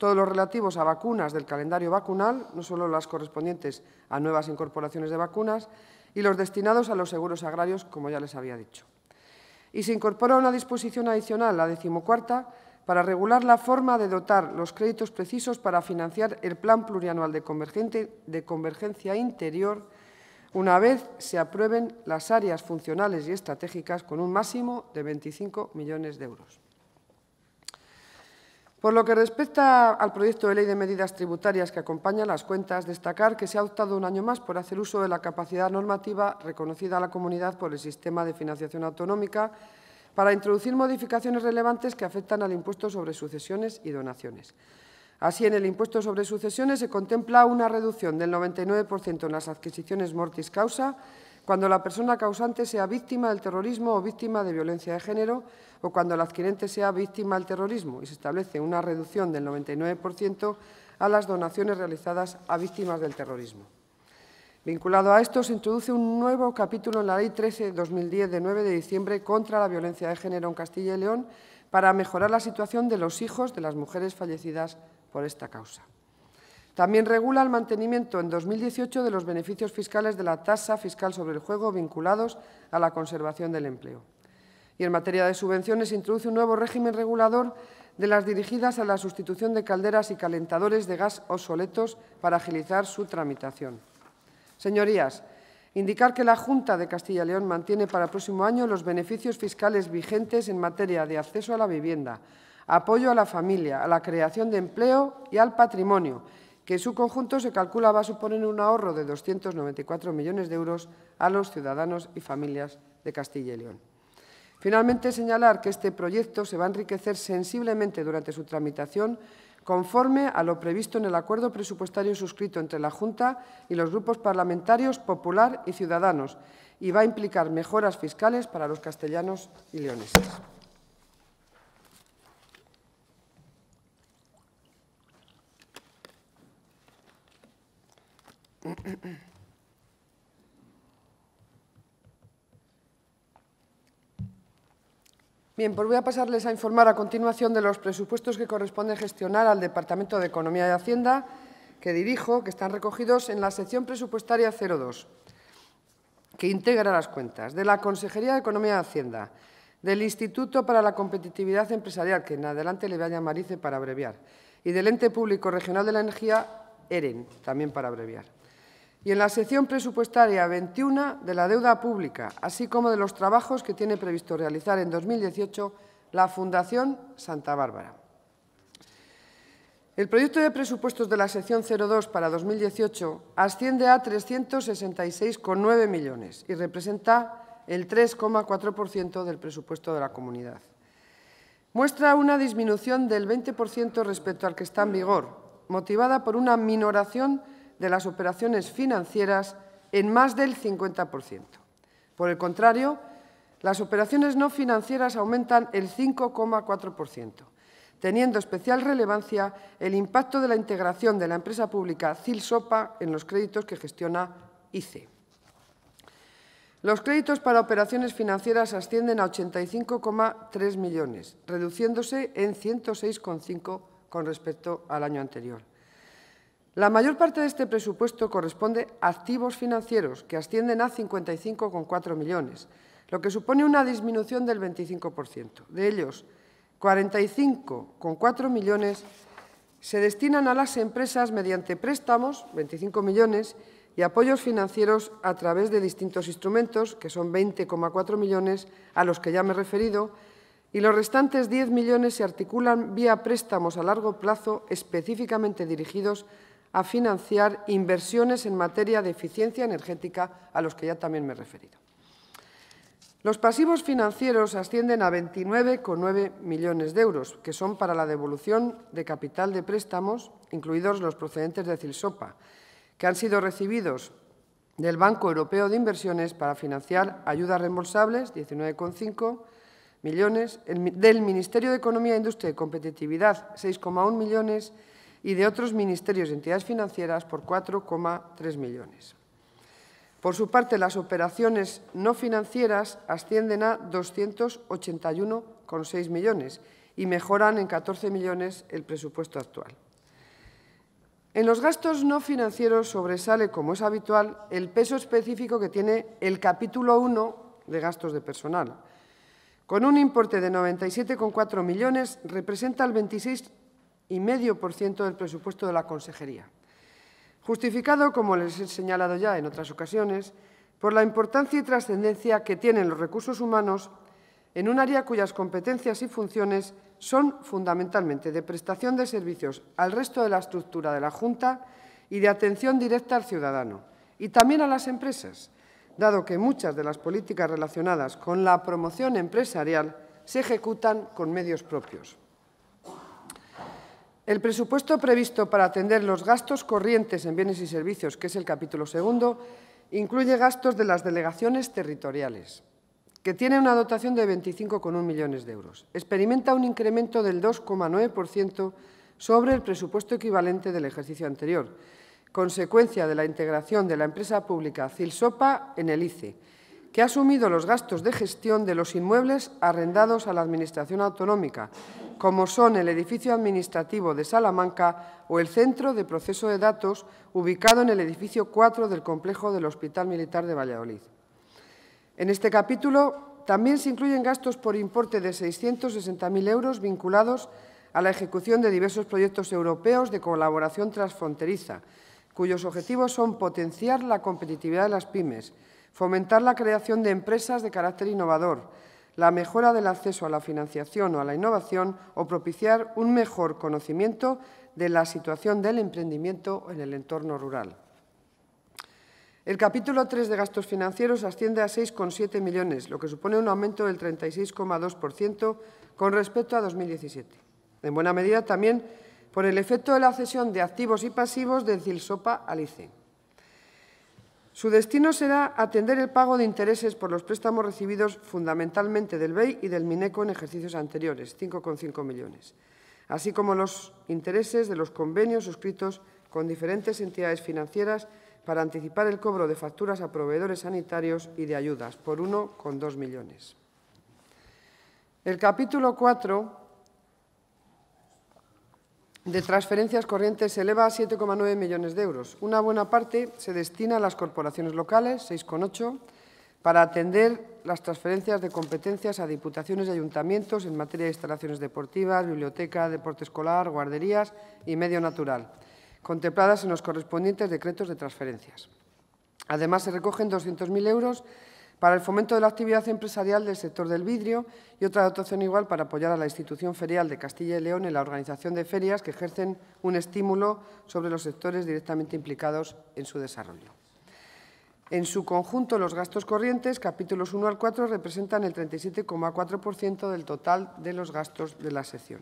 Speaker 1: todos los relativos a vacunas del calendario vacunal, no solo las correspondientes a nuevas incorporaciones de vacunas, y los destinados a los seguros agrarios, como ya les había dicho. Y se incorpora una disposición adicional, la decimocuarta, para regular la forma de dotar los créditos precisos para financiar el Plan Plurianual de, Convergencia Interior una vez se aprueben las áreas funcionales y estratégicas con un máximo de 25 millones de euros. Por lo que respecta al proyecto de ley de medidas tributarias que acompaña las cuentas, destacar que se ha optado un año más por hacer uso de la capacidad normativa reconocida a la comunidad por el sistema de financiación autonómica para introducir modificaciones relevantes que afectan al impuesto sobre sucesiones y donaciones. Así, en el impuesto sobre sucesiones se contempla una reducción del 99% en las adquisiciones mortis causa cuando la persona causante sea víctima del terrorismo o víctima de violencia de género o cuando el adquirente sea víctima del terrorismo y se establece una reducción del 99% a las donaciones realizadas a víctimas del terrorismo. Vinculado a esto, se introduce un nuevo capítulo en la Ley 13-2010 de 9 de diciembre contra la violencia de género en Castilla y León para mejorar la situación de los hijos de las mujeres fallecidas por esta causa. También regula el mantenimiento en 2018 de los beneficios fiscales de la tasa fiscal sobre el juego vinculados a la conservación del empleo. Y en materia de subvenciones introduce un nuevo régimen regulador de las dirigidas a la sustitución de calderas y calentadores de gas obsoletos para agilizar su tramitación. Señorías, indicar que la Junta de Castilla y León mantiene para el próximo año los beneficios fiscales vigentes en materia de acceso a la vivienda, apoyo a la familia, a la creación de empleo y al patrimonio, que en su conjunto se calcula va a suponer un ahorro de 294 millones de euros a los ciudadanos y familias de Castilla y León. Finalmente, señalar que este proyecto se va a enriquecer sensiblemente durante su tramitación conforme a lo previsto en el acuerdo presupuestario suscrito entre la Junta y los grupos parlamentarios Popular y Ciudadanos y va a implicar mejoras fiscales para los castellanos y leoneses. Bien, pues voy a pasarles a informar a continuación de los presupuestos que corresponde gestionar al Departamento de Economía y Hacienda, que dirijo, que están recogidos en la sección presupuestaria 02, que integra las cuentas de la Consejería de Economía y Hacienda, del Instituto para la Competitividad Empresarial, que en adelante le voy a llamar ICE para abreviar, y del Ente Público Regional de la Energía, EREN, también para abreviar y en la sección presupuestaria 21 de la deuda pública, así como de los trabajos que tiene previsto realizar en 2018 la Fundación Santa Bárbara. El proyecto de presupuestos de la sección 02 para 2018 asciende a 366,9 millones y representa el 3,4% del presupuesto de la comunidad. Muestra una disminución del 20% respecto al que está en vigor, motivada por una minoración de las operaciones financieras en más del 50%. Por el contrario, las operaciones no financieras aumentan el 5,4%, teniendo especial relevancia el impacto de la integración de la empresa pública CILSOPA en los créditos que gestiona ICE. Los créditos para operaciones financieras ascienden a 85,3 millones, reduciéndose en 106,5 con respecto al año anterior. La mayor parte de este presupuesto corresponde a activos financieros, que ascienden a 55,4 millones, lo que supone una disminución del 25%. De ellos, 45,4 millones se destinan a las empresas mediante préstamos, 25 millones, y apoyos financieros a través de distintos instrumentos, que son 20,4 millones, a los que ya me he referido, y los restantes 10 millones se articulan vía préstamos a largo plazo específicamente dirigidos a a financiar inversiones en materia de eficiencia energética, a los que ya también me he referido. Los pasivos financieros ascienden a 29,9 millones de euros, que son para la devolución de capital de préstamos, incluidos los procedentes de Cilsopa, que han sido recibidos del Banco Europeo de Inversiones para financiar ayudas reembolsables, 19,5 millones, del Ministerio de Economía, e Industria y Competitividad, 6,1 millones, y de otros ministerios y entidades financieras por 4,3 millones. Por su parte, las operaciones no financieras ascienden a 281,6 millones y mejoran en 14 millones el presupuesto actual. En los gastos no financieros sobresale, como es habitual, el peso específico que tiene el capítulo 1 de gastos de personal. Con un importe de 97,4 millones, representa el 26 y medio por ciento del presupuesto de la Consejería, justificado, como les he señalado ya en otras ocasiones, por la importancia y trascendencia que tienen los recursos humanos en un área cuyas competencias y funciones son fundamentalmente de prestación de servicios al resto de la estructura de la Junta y de atención directa al ciudadano y también a las empresas, dado que muchas de las políticas relacionadas con la promoción empresarial se ejecutan con medios propios. El presupuesto previsto para atender los gastos corrientes en bienes y servicios, que es el capítulo segundo, incluye gastos de las delegaciones territoriales, que tiene una dotación de 25,1 millones de euros. Experimenta un incremento del 2,9% sobre el presupuesto equivalente del ejercicio anterior, consecuencia de la integración de la empresa pública Cilsopa en el ICE, que ha asumido los gastos de gestión de los inmuebles arrendados a la Administración Autonómica, como son el edificio administrativo de Salamanca o el Centro de Proceso de Datos, ubicado en el edificio 4 del complejo del Hospital Militar de Valladolid. En este capítulo también se incluyen gastos por importe de 660.000 euros vinculados a la ejecución de diversos proyectos europeos de colaboración transfronteriza, cuyos objetivos son potenciar la competitividad de las pymes, fomentar la creación de empresas de carácter innovador, la mejora del acceso a la financiación o a la innovación o propiciar un mejor conocimiento de la situación del emprendimiento en el entorno rural. El capítulo 3 de gastos financieros asciende a 6,7 millones, lo que supone un aumento del 36,2% con respecto a 2017. En buena medida también por el efecto de la cesión de activos y pasivos de CILSOPA al ICE. Su destino será atender el pago de intereses por los préstamos recibidos fundamentalmente del BEI y del MINECO en ejercicios anteriores, 5,5 millones, así como los intereses de los convenios suscritos con diferentes entidades financieras para anticipar el cobro de facturas a proveedores sanitarios y de ayudas, por 1,2 millones. El capítulo 4 de transferencias corrientes se eleva a 7,9 millones de euros. Una buena parte se destina a las corporaciones locales, 6,8, para atender las transferencias de competencias a diputaciones y ayuntamientos en materia de instalaciones deportivas, biblioteca, deporte escolar, guarderías y medio natural, contempladas en los correspondientes decretos de transferencias. Además, se recogen 200.000 euros para el fomento de la actividad empresarial del sector del vidrio y otra dotación igual para apoyar a la institución ferial de Castilla y León en la organización de ferias que ejercen un estímulo sobre los sectores directamente implicados en su desarrollo. En su conjunto, los gastos corrientes, capítulos 1 al 4, representan el 37,4% del total de los gastos de la sección.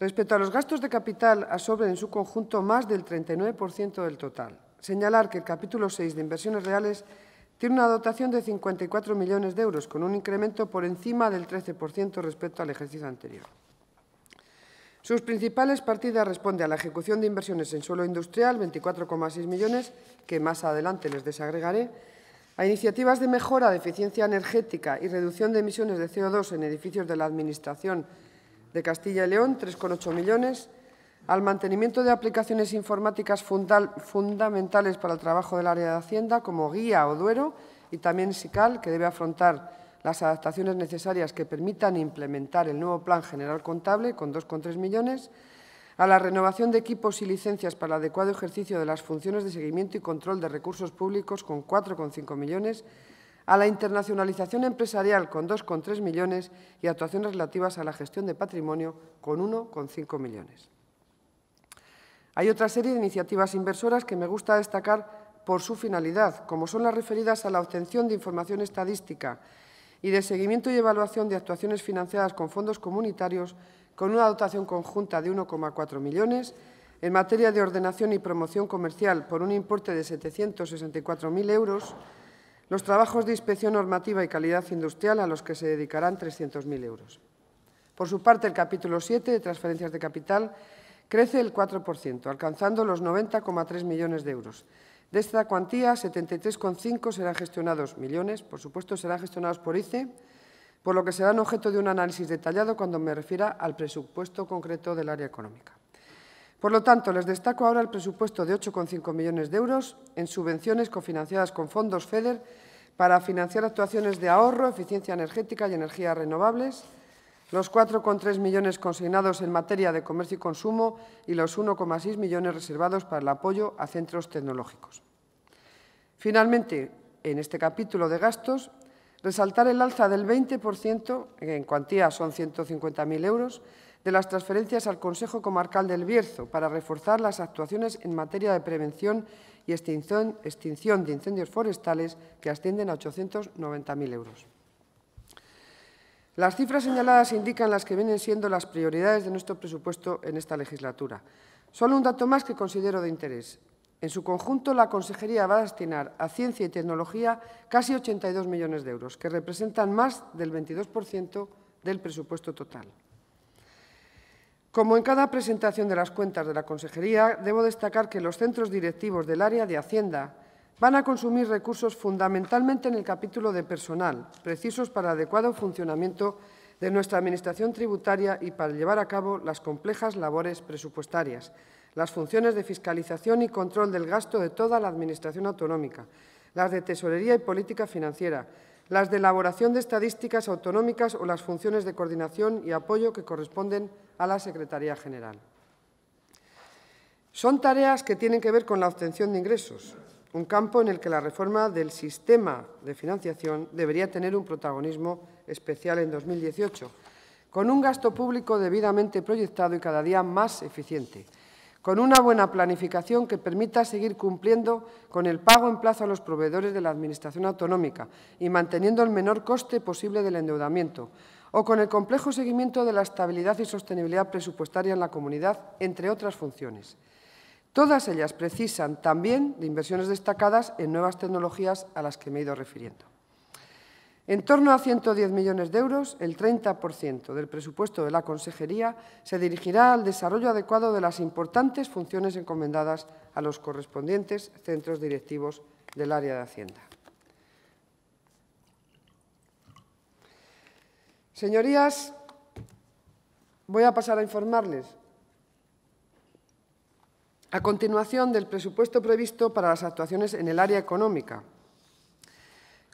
Speaker 1: Respecto a los gastos de capital, asobren en su conjunto más del 39% del total. Señalar que el capítulo 6 de inversiones reales tiene una dotación de 54 millones de euros, con un incremento por encima del 13% respecto al ejercicio anterior. Sus principales partidas responden a la ejecución de inversiones en suelo industrial, 24,6 millones, que más adelante les desagregaré, a iniciativas de mejora de eficiencia energética y reducción de emisiones de CO2 en edificios de la Administración de Castilla y León, 3,8 millones, al mantenimiento de aplicaciones informáticas fundamentales para el trabajo del área de Hacienda, como guía o duero, y también SICAL, que debe afrontar las adaptaciones necesarias que permitan implementar el nuevo Plan General Contable, con 2,3 millones, a la renovación de equipos y licencias para el adecuado ejercicio de las funciones de seguimiento y control de recursos públicos, con 4,5 millones, a la internacionalización empresarial, con 2,3 millones, y actuaciones relativas a la gestión de patrimonio, con 1,5 millones. Hay otra serie de iniciativas inversoras que me gusta destacar por su finalidad, como son las referidas a la obtención de información estadística y de seguimiento y evaluación de actuaciones financiadas con fondos comunitarios con una dotación conjunta de 1,4 millones, en materia de ordenación y promoción comercial por un importe de 764.000 euros, los trabajos de inspección normativa y calidad industrial a los que se dedicarán 300.000 euros. Por su parte, el capítulo 7 de transferencias de capital crece el 4%, alcanzando los 90,3 millones de euros. De esta cuantía, 73,5 serán gestionados millones, por supuesto serán gestionados por ICE, por lo que serán objeto de un análisis detallado cuando me refiera al presupuesto concreto del área económica. Por lo tanto, les destaco ahora el presupuesto de 8,5 millones de euros en subvenciones cofinanciadas con fondos FEDER para financiar actuaciones de ahorro, eficiencia energética y energías renovables, los 4,3 millones consignados en materia de comercio y consumo y los 1,6 millones reservados para el apoyo a centros tecnológicos. Finalmente, en este capítulo de gastos, resaltar el alza del 20%, en cuantía son 150.000 euros, de las transferencias al Consejo Comarcal del Bierzo para reforzar las actuaciones en materia de prevención y extinción, de incendios forestales que ascienden a 890.000 euros. Las cifras señaladas indican las que vienen siendo las prioridades de nuestro presupuesto en esta legislatura. Solo un dato más que considero de interés. En su conjunto, la Consejería va a destinar a ciencia y tecnología casi 82 millones de euros, que representan más del 22% del presupuesto total. Como en cada presentación de las cuentas de la Consejería, debo destacar que los centros directivos del área de Hacienda, van a consumir recursos fundamentalmente en el capítulo de personal, precisos para el adecuado funcionamiento de nuestra Administración tributaria y para llevar a cabo las complejas labores presupuestarias, las funciones de fiscalización y control del gasto de toda la Administración autonómica, las de tesorería y política financiera, las de elaboración de estadísticas autonómicas o las funciones de coordinación y apoyo que corresponden a la Secretaría General. Son tareas que tienen que ver con la obtención de ingresos, un campo en el que la reforma del sistema de financiación debería tener un protagonismo especial en 2018, con un gasto público debidamente proyectado y cada día más eficiente, con una buena planificación que permita seguir cumpliendo con el pago en plazo a los proveedores de la Administración autonómica y manteniendo el menor coste posible del endeudamiento, o con el complejo seguimiento de la estabilidad y sostenibilidad presupuestaria en la comunidad, entre otras funciones. Todas ellas precisan también de inversiones destacadas en nuevas tecnologías a las que me he ido refiriendo. En torno a 110 millones de euros, el 30% del presupuesto de la Consejería se dirigirá al desarrollo adecuado de las importantes funciones encomendadas a los correspondientes centros directivos del área de Hacienda. Señorías, voy a pasar a informarles a continuación del presupuesto previsto para las actuaciones en el área económica,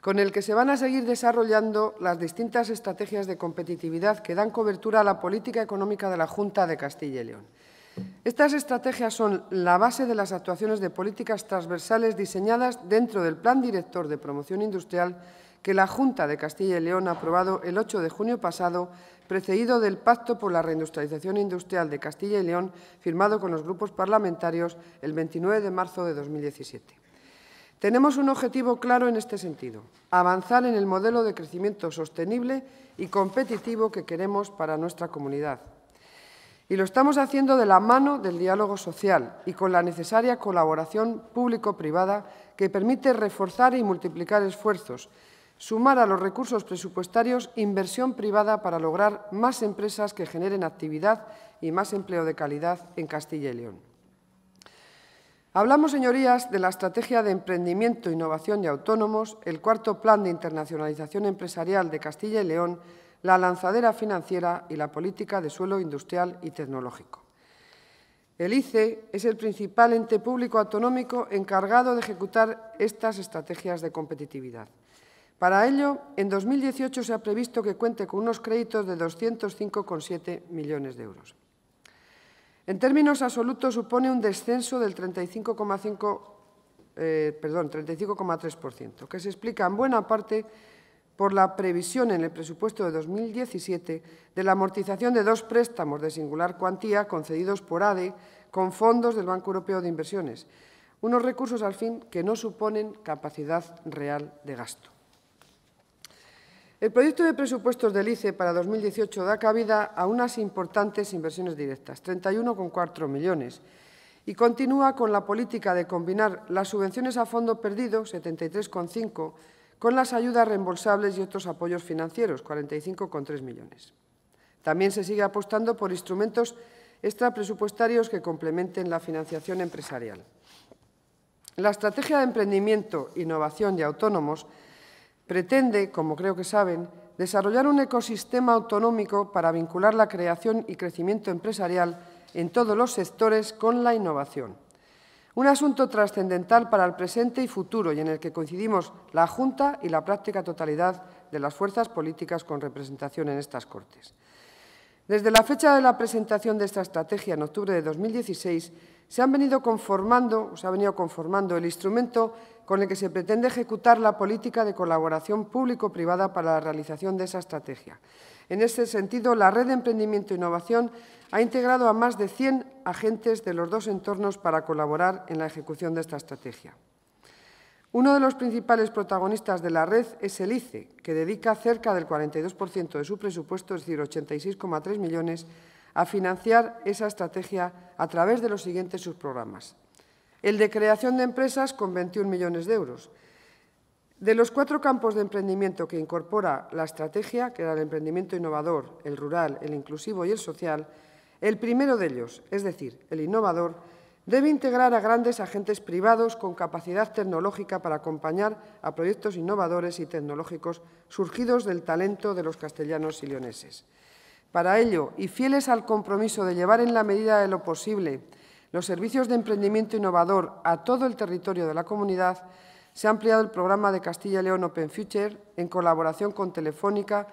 Speaker 1: con el que se van a seguir desarrollando las distintas estrategias de competitividad que dan cobertura a la política económica de la Junta de Castilla y León. Estas estrategias son la base de las actuaciones de políticas transversales diseñadas dentro del Plan Director de Promoción Industrial que la Junta de Castilla y León ha aprobado el 8 de junio pasado precedido del Pacto por la Reindustrialización Industrial de Castilla y León, firmado con los grupos parlamentarios el 29 de marzo de 2017. Tenemos un objetivo claro en este sentido, avanzar en el modelo de crecimiento sostenible y competitivo que queremos para nuestra comunidad. Y lo estamos haciendo de la mano del diálogo social y con la necesaria colaboración público-privada que permite reforzar y multiplicar esfuerzos, sumar a los recursos presupuestarios inversión privada para lograr más empresas que generen actividad y más empleo de calidad en Castilla y León. Hablamos, señorías, de la Estrategia de Emprendimiento, Innovación y Autónomos, el cuarto Plan de Internacionalización Empresarial de Castilla y León, la lanzadera financiera y la política de suelo industrial y tecnológico. El ICE es el principal ente público autonómico encargado de ejecutar estas estrategias de competitividad. Para ello, en 2018 se ha previsto que cuente con unos créditos de 205,7 millones de euros. En términos absolutos, supone un descenso del 35,5%, 35,3%, eh, que se explica en buena parte por la previsión en el presupuesto de 2017 de la amortización de dos préstamos de singular cuantía concedidos por ADE con fondos del Banco Europeo de Inversiones, unos recursos al fin que no suponen capacidad real de gasto. El proyecto de presupuestos del ICE para 2018 da cabida a unas importantes inversiones directas, 31,4 millones, y continúa con la política de combinar las subvenciones a fondo perdido, 73,5, con las ayudas reembolsables y otros apoyos financieros, 45,3 millones. También se sigue apostando por instrumentos extrapresupuestarios que complementen la financiación empresarial. La estrategia de emprendimiento, innovación y autónomos pretende, como creo que saben, desarrollar un ecosistema autonómico para vincular la creación y crecimiento empresarial en todos los sectores con la innovación. Un asunto trascendental para el presente y futuro y en el que coincidimos la Junta y la práctica totalidad de las fuerzas políticas con representación en estas Cortes. Desde la fecha de la presentación de esta estrategia en octubre de 2016, se ha venido conformando el instrumento con el que se pretende ejecutar la política de colaboración público-privada para la realización de esa estrategia. En este sentido, la Red de Emprendimiento e Innovación ha integrado a más de 100 agentes de los dos entornos para colaborar en la ejecución de esta estrategia. Uno de los principales protagonistas de la red es el ICE, que dedica cerca del 42% de su presupuesto, es decir, 86,3 millones, a financiar esa estrategia a través de los siguientes subprogramas. El de creación de empresas con 21 millones de euros. De los cuatro campos de emprendimiento que incorpora la estrategia, que era el emprendimiento innovador, el rural, el inclusivo y el social, el primero de ellos, es decir, el innovador, debe integrar a grandes agentes privados con capacidad tecnológica para acompañar a proyectos innovadores y tecnológicos surgidos del talento de los castellanos y leoneses. Para ello, y fieles al compromiso de llevar en la medida de lo posible los servicios de emprendimiento innovador a todo el territorio de la comunidad, se ha ampliado el programa de Castilla y León Open Future en colaboración con Telefónica,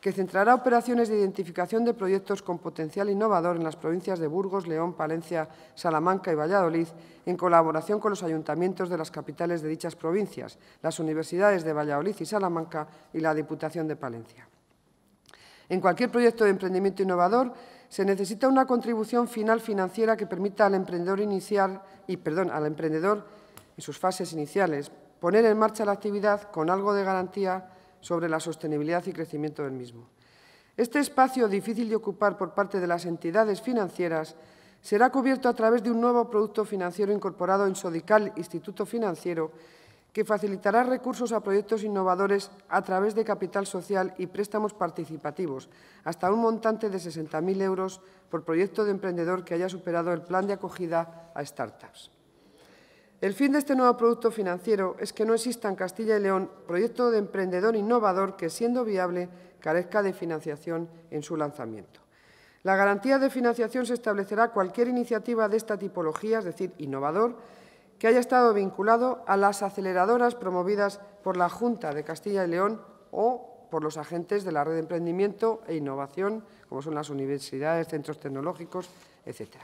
Speaker 1: que centrará operaciones de identificación de proyectos con potencial innovador en las provincias de Burgos, León, Palencia, Salamanca y Valladolid, en colaboración con los ayuntamientos de las capitales de dichas provincias, las universidades de Valladolid y Salamanca y la Diputación de Palencia. En cualquier proyecto de emprendimiento innovador se necesita una contribución final financiera que permita al emprendedor y perdón, al emprendedor en sus fases iniciales poner en marcha la actividad con algo de garantía sobre la sostenibilidad y crecimiento del mismo. Este espacio difícil de ocupar por parte de las entidades financieras será cubierto a través de un nuevo producto financiero incorporado en Sodical Instituto Financiero que facilitará recursos a proyectos innovadores a través de capital social y préstamos participativos, hasta un montante de 60.000 euros por proyecto de emprendedor que haya superado el plan de acogida a startups. El fin de este nuevo producto financiero es que no exista en Castilla y León proyecto de emprendedor innovador que, siendo viable, carezca de financiación en su lanzamiento. La garantía de financiación se establecerá cualquier iniciativa de esta tipología, es decir, innovador, que haya estado vinculado a las aceleradoras promovidas por la Junta de Castilla y León o por los agentes de la red de emprendimiento e innovación, como son las universidades, centros tecnológicos, etc.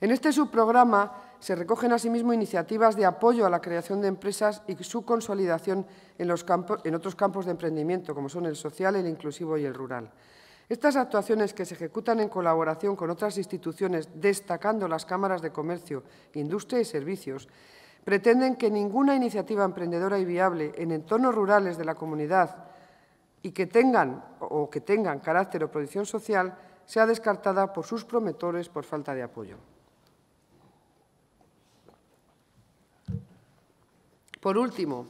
Speaker 1: En este subprograma se recogen asimismo iniciativas de apoyo a la creación de empresas y su consolidación en, en otros campos de emprendimiento, como son el social, el inclusivo y el rural. Estas actuaciones que se ejecutan en colaboración con otras instituciones, destacando las cámaras de comercio, industria y servicios, pretenden que ninguna iniciativa emprendedora y viable en entornos rurales de la comunidad y que tengan o que tengan carácter o producción social sea descartada por sus prometores por falta de apoyo. Por último,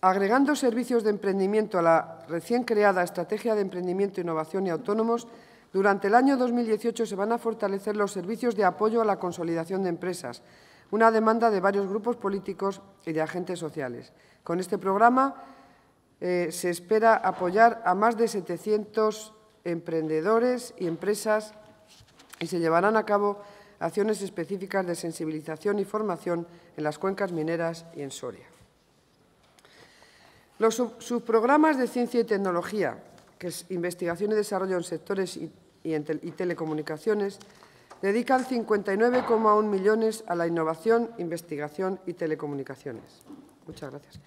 Speaker 1: Agregando servicios de emprendimiento a la recién creada Estrategia de Emprendimiento, Innovación y Autónomos, durante el año 2018 se van a fortalecer los servicios de apoyo a la consolidación de empresas, una demanda de varios grupos políticos y de agentes sociales. Con este programa eh, se espera apoyar a más de 700 emprendedores y empresas y se llevarán a cabo acciones específicas de sensibilización y formación en las cuencas mineras y en Soria. Los subprogramas de ciencia y tecnología, que es investigación y desarrollo en sectores y, telecomunicaciones, dedican 59,1 millones a la innovación, investigación y telecomunicaciones. Muchas gracias.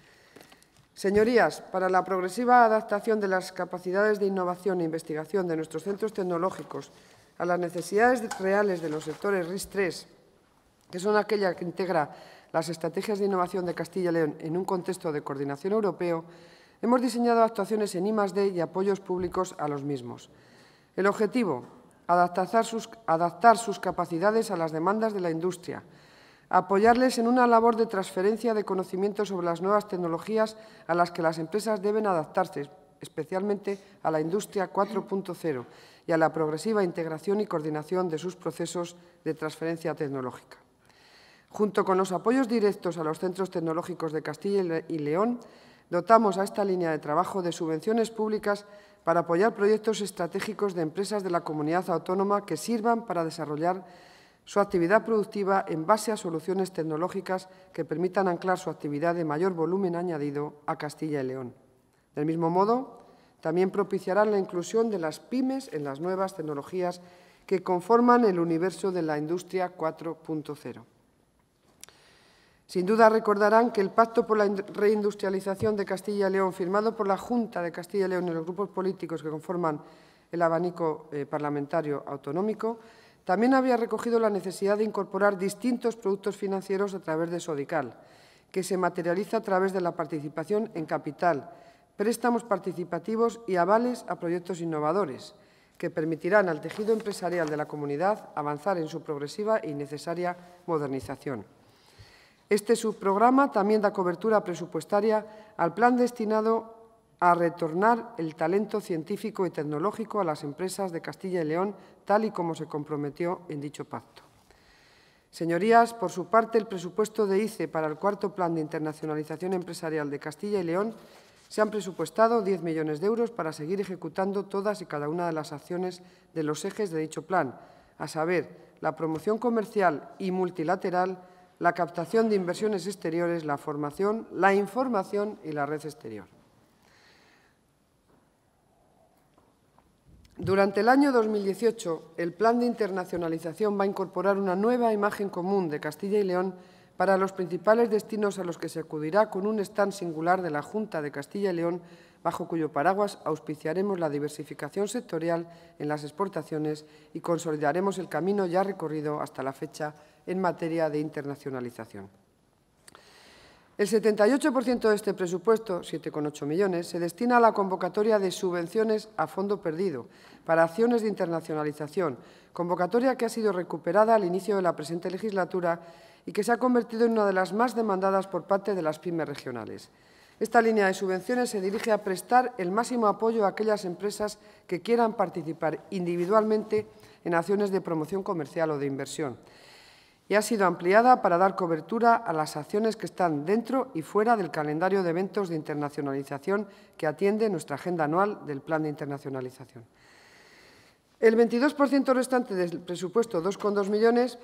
Speaker 1: Señorías, para la progresiva adaptación de las capacidades de innovación e investigación de nuestros centros tecnológicos a las necesidades reales de los sectores ris III, que son aquellas que integra las estrategias de innovación de Castilla y León en un contexto de coordinación europeo, hemos diseñado actuaciones en I+.D. y apoyos públicos a los mismos. El objetivo, adaptar sus, capacidades a las demandas de la industria, apoyarles en una labor de transferencia de conocimientos sobre las nuevas tecnologías a las que las empresas deben adaptarse, especialmente a la industria 4.0 y a la progresiva integración y coordinación de sus procesos de transferencia tecnológica. Junto con los apoyos directos a los centros tecnológicos de Castilla y León, dotamos a esta línea de trabajo de subvenciones públicas para apoyar proyectos estratégicos de empresas de la comunidad autónoma que sirvan para desarrollar su actividad productiva en base a soluciones tecnológicas que permitan anclar su actividad de mayor volumen añadido a Castilla y León. Del mismo modo, también propiciarán la inclusión de las pymes en las nuevas tecnologías que conforman el universo de la industria 4.0. Sin duda recordarán que el Pacto por la Reindustrialización de Castilla y León, firmado por la Junta de Castilla y León y los grupos políticos que conforman el abanico eh, parlamentario autonómico, también había recogido la necesidad de incorporar distintos productos financieros a través de Sodical, que se materializa a través de la participación en capital, préstamos participativos y avales a proyectos innovadores, que permitirán al tejido empresarial de la comunidad avanzar en su progresiva y necesaria modernización. Este subprograma también da cobertura presupuestaria al plan destinado a retornar el talento científico y tecnológico a las empresas de Castilla y León, tal y como se comprometió en dicho pacto. Señorías, por su parte, el presupuesto de ICE para el cuarto Plan de Internacionalización Empresarial de Castilla y León se han presupuestado 10 millones de euros para seguir ejecutando todas y cada una de las acciones de los ejes de dicho plan, a saber, la promoción comercial y multilateral, la captación de inversiones exteriores, la formación, la información y la red exterior. Durante el año 2018, el Plan de Internacionalización va a incorporar una nueva imagen común de Castilla y León para los principales destinos a los que se acudirá con un stand singular de la Junta de Castilla y León, bajo cuyo paraguas auspiciaremos la diversificación sectorial en las exportaciones y consolidaremos el camino ya recorrido hasta la fecha en materia de internacionalización. El 78% de este presupuesto, 7,8 millones, se destina a la convocatoria de subvenciones a fondo perdido para acciones de internacionalización, convocatoria que ha sido recuperada al inicio de la presente legislatura y que se ha convertido en una de las más demandadas por parte de las pymes regionales. Esta línea de subvenciones se dirige a prestar el máximo apoyo a aquellas empresas que quieran participar individualmente en acciones de promoción comercial o de inversión, y ha sido ampliada para dar cobertura a las acciones que están dentro y fuera del calendario de eventos de internacionalización que atiende nuestra agenda anual del Plan de Internacionalización. El 22% restante del presupuesto, 2,2 millones,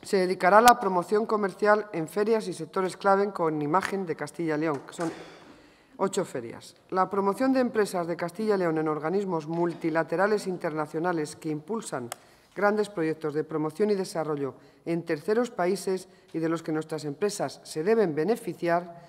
Speaker 1: se dedicará a la promoción comercial en ferias y sectores clave con imagen de Castilla y León, que son ocho ferias. La promoción de empresas de Castilla y León en organismos multilaterales internacionales que impulsan grandes proyectos de promoción y desarrollo en terceros países y de los que nuestras empresas se deben beneficiar,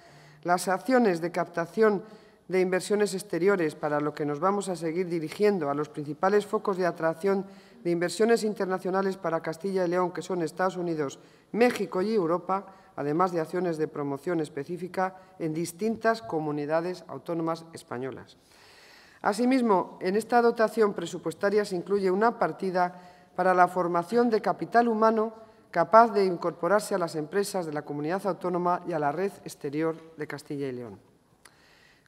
Speaker 1: las acciones de captación de inversiones exteriores, para lo que nos vamos a seguir dirigiendo a los principales focos de atracción de inversiones internacionales para Castilla y León, que son Estados Unidos, México y Europa, además de acciones de promoción específica en distintas comunidades autónomas españolas. Asimismo, en esta dotación presupuestaria se incluye una partida para la formación de capital humano capaz de incorporarse a las empresas de la comunidad autónoma y a la red exterior de Castilla y León.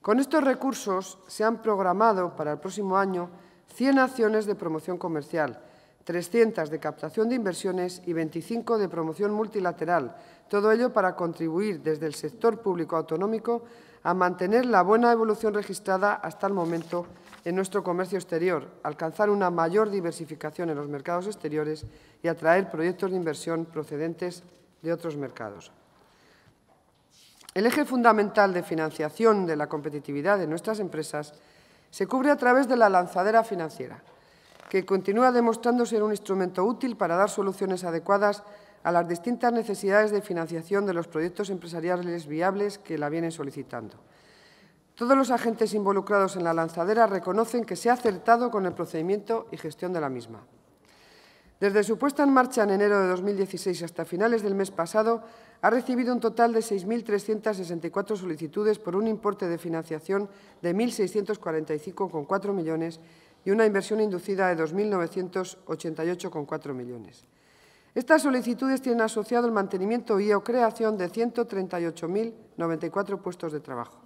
Speaker 1: Con estos recursos se han programado para el próximo año 100 acciones de promoción comercial, 300 de captación de inversiones y 25 de promoción multilateral, todo ello para contribuir desde el sector público autonómico a mantener la buena evolución registrada hasta el momento en nuestro comercio exterior, alcanzar una mayor diversificación en los mercados exteriores y atraer proyectos de inversión procedentes de otros mercados. El eje fundamental de financiación de la competitividad de nuestras empresas se cubre a través de la lanzadera financiera, que continúa demostrando ser un instrumento útil para dar soluciones adecuadas a las distintas necesidades de financiación de los proyectos empresariales viables que la vienen solicitando. Todos los agentes involucrados en la lanzadera reconocen que se ha acertado con el procedimiento y gestión de la misma. Desde su puesta en marcha en enero de 2016 hasta finales del mes pasado, ha recibido un total de 6.364 solicitudes por un importe de financiación de 1.645,4 millones y una inversión inducida de 2.988,4 millones. Estas solicitudes tienen asociado el mantenimiento y o creación de 138.094 puestos de trabajo.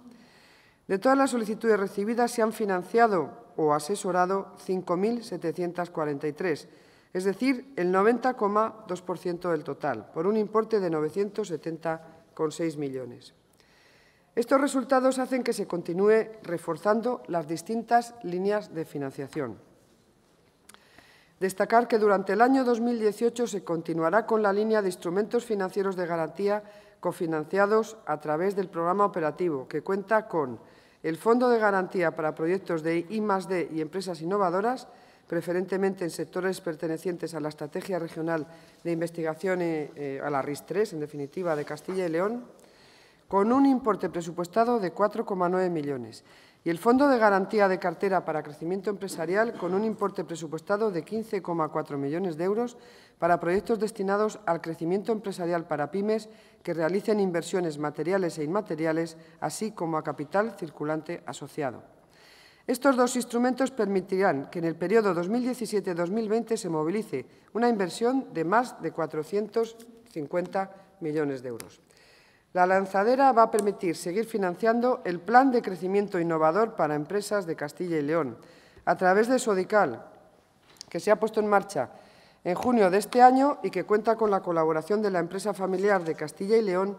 Speaker 1: De todas las solicitudes recibidas se han financiado o asesorado 5.743, es decir, el 90,2% del total, por un importe de 970,6 millones. Estos resultados hacen que se continúe reforzando las distintas líneas de financiación. Destacar que durante el año 2018 se continuará con la línea de instrumentos financieros de garantía cofinanciados a través del programa operativo, que cuenta con el Fondo de Garantía para Proyectos de I+D y Empresas Innovadoras, preferentemente en sectores pertenecientes a la Estrategia Regional de Investigación, eh, eh, a la RIS-3, en definitiva, de Castilla y León, con un importe presupuestado de 4,9 millones, y el Fondo de Garantía de Cartera para Crecimiento Empresarial, con un importe presupuestado de 15,4 millones de euros, para proyectos destinados al crecimiento empresarial para pymes que realicen inversiones materiales e inmateriales, así como a capital circulante asociado. Estos dos instrumentos permitirán que en el periodo 2017-2020 se movilice una inversión de más de 450 millones de euros. La lanzadera va a permitir seguir financiando el Plan de Crecimiento Innovador para Empresas de Castilla y León, a través de Sodical, que se ha puesto en marcha en junio de este año y que cuenta con la colaboración de la empresa familiar de Castilla y León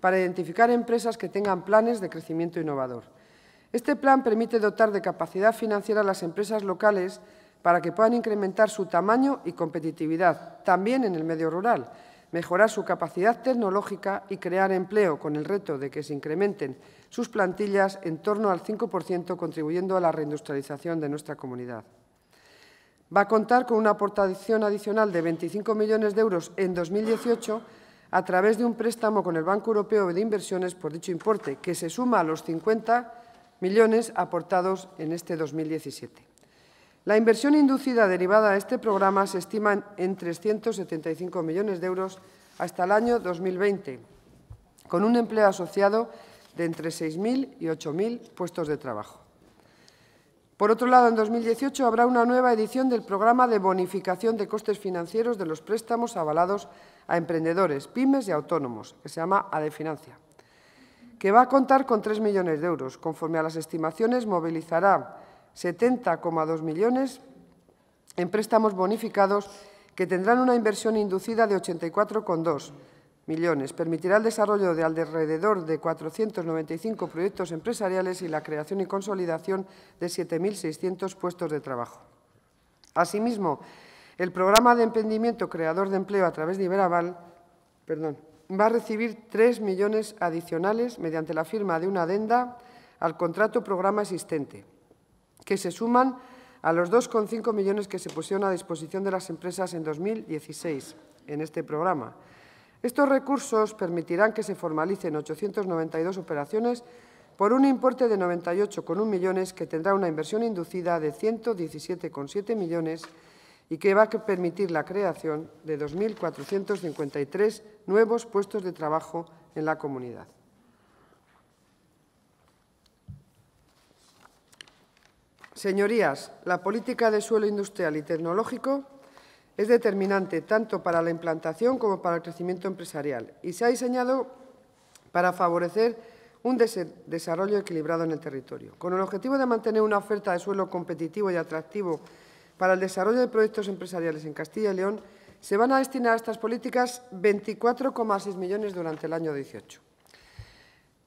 Speaker 1: para identificar empresas que tengan planes de crecimiento innovador. Este plan permite dotar de capacidad financiera a las empresas locales para que puedan incrementar su tamaño y competitividad, también en el medio rural, mejorar su capacidad tecnológica y crear empleo, con el reto de que se incrementen sus plantillas en torno al 5%, contribuyendo a la reindustrialización de nuestra comunidad. Va a contar con una aportación adicional de 25 millones de euros en 2018 a través de un préstamo con el Banco Europeo de Inversiones por dicho importe, que se suma a los 50 millones aportados en este 2017. La inversión inducida derivada de este programa se estima en 375 millones de euros hasta el año 2020, con un empleo asociado de entre 6.000 y 8.000 puestos de trabajo. Por otro lado, en 2018 habrá una nueva edición del programa de bonificación de costes financieros de los préstamos avalados a emprendedores, pymes y autónomos, que se llama ADEFinancia, que va a contar con 3 millones de euros. Conforme a las estimaciones, movilizará 70,2 millones en préstamos bonificados que tendrán una inversión inducida de 84,2 millones millones. Permitirá el desarrollo de alrededor de 495 proyectos empresariales y la creación y consolidación de 7.600 puestos de trabajo. Asimismo, el programa de emprendimiento creador de empleo a través de Iberaval va a recibir 3 millones adicionales mediante la firma de una adenda al contrato programa existente, que se suman a los 2,5 millones que se pusieron a disposición de las empresas en 2016 en este programa. Estos recursos permitirán que se formalicen 892 operaciones por un importe de 98,1 millones que tendrá una inversión inducida de 117,7 millones y que va a permitir la creación de 2.453 nuevos puestos de trabajo en la comunidad. Señorías, la política de suelo industrial y tecnológico es determinante tanto para la implantación como para el crecimiento empresarial y se ha diseñado para favorecer un desarrollo equilibrado en el territorio. Con el objetivo de mantener una oferta de suelo competitivo y atractivo para el desarrollo de proyectos empresariales en Castilla y León, se van a destinar a estas políticas 24,6 millones durante el año 18.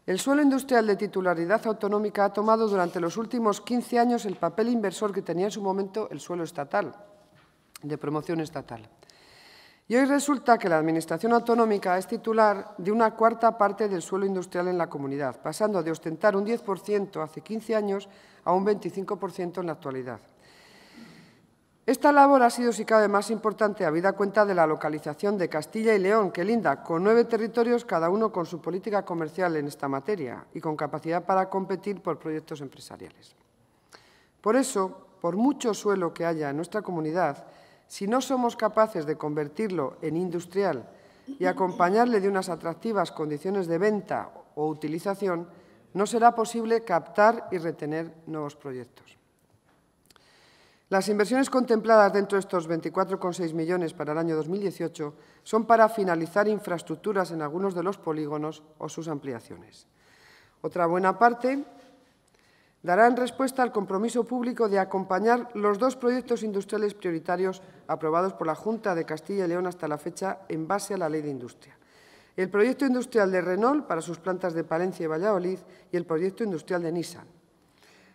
Speaker 1: El suelo industrial de titularidad autonómica ha tomado durante los últimos 15 años el papel inversor que tenía en su momento el suelo estatal, de promoción estatal. Y hoy resulta que la Administración Autonómica es titular de una cuarta parte del suelo industrial en la comunidad, pasando de ostentar un 10% hace 15 años a un 25% en la actualidad. Esta labor ha sido, si cabe, más importante ...a vida cuenta de la localización de Castilla y León, que linda con nueve territorios, cada uno con su política comercial en esta materia y con capacidad para competir por proyectos empresariales. Por eso, por mucho suelo que haya en nuestra comunidad, si no somos capaces de convertirlo en industrial y acompañarle de unas atractivas condiciones de venta o utilización, no será posible captar y retener nuevos proyectos. Las inversiones contempladas dentro de estos 24,6 millones para el año 2018 son para finalizar infraestructuras en algunos de los polígonos o sus ampliaciones. Otra buena parte darán respuesta al compromiso público de acompañar los dos proyectos industriales prioritarios aprobados por la Junta de Castilla y León hasta la fecha en base a la Ley de Industria. El proyecto industrial de Renault para sus plantas de Palencia y Valladolid y el proyecto industrial de Nissan.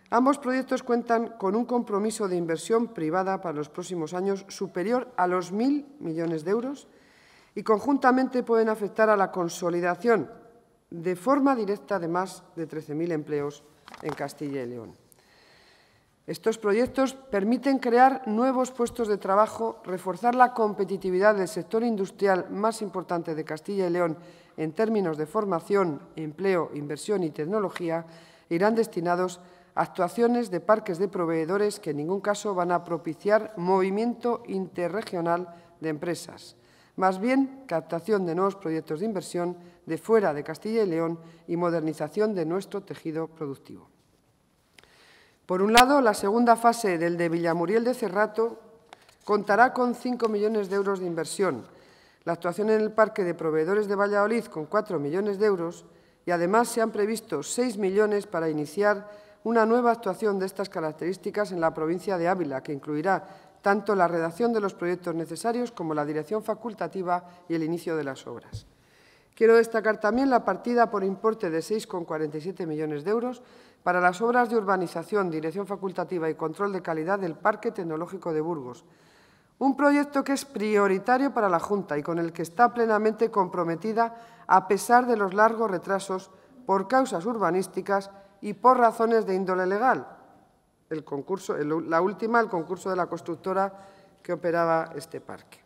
Speaker 1: Ambos proyectos cuentan con un compromiso de inversión privada para los próximos años superior a los mil millones de euros y conjuntamente pueden afectar a la consolidación de forma directa de más de 13.000 empleos en Castilla y León. Estos proyectos permiten crear nuevos puestos de trabajo, reforzar la competitividad del sector industrial más importante de Castilla y León en términos de formación, empleo, inversión y tecnología, irán destinados a actuaciones de parques de proveedores que en ningún caso van a propiciar movimiento interregional de empresas, más bien captación de nuevos proyectos de inversión de fuera de Castilla y León y modernización de nuestro tejido productivo. Por un lado, la segunda fase del de Villamuriel de Cerrato contará con 5 millones de euros de inversión, la actuación en el Parque de Proveedores de Valladolid con 4 millones de euros y además se han previsto 6 millones para iniciar una nueva actuación de estas características en la provincia de Ávila, que incluirá tanto la redacción de los proyectos necesarios como la dirección facultativa y el inicio de las obras. Quiero destacar también la partida por importe de 6,47 millones de euros para las obras de urbanización, dirección facultativa y control de calidad del Parque Tecnológico de Burgos. Un proyecto que es prioritario para la Junta y con el que está plenamente comprometida a pesar de los largos retrasos por causas urbanísticas y por razones de índole legal. El concurso, la última, el concurso de la constructora que operaba este parque.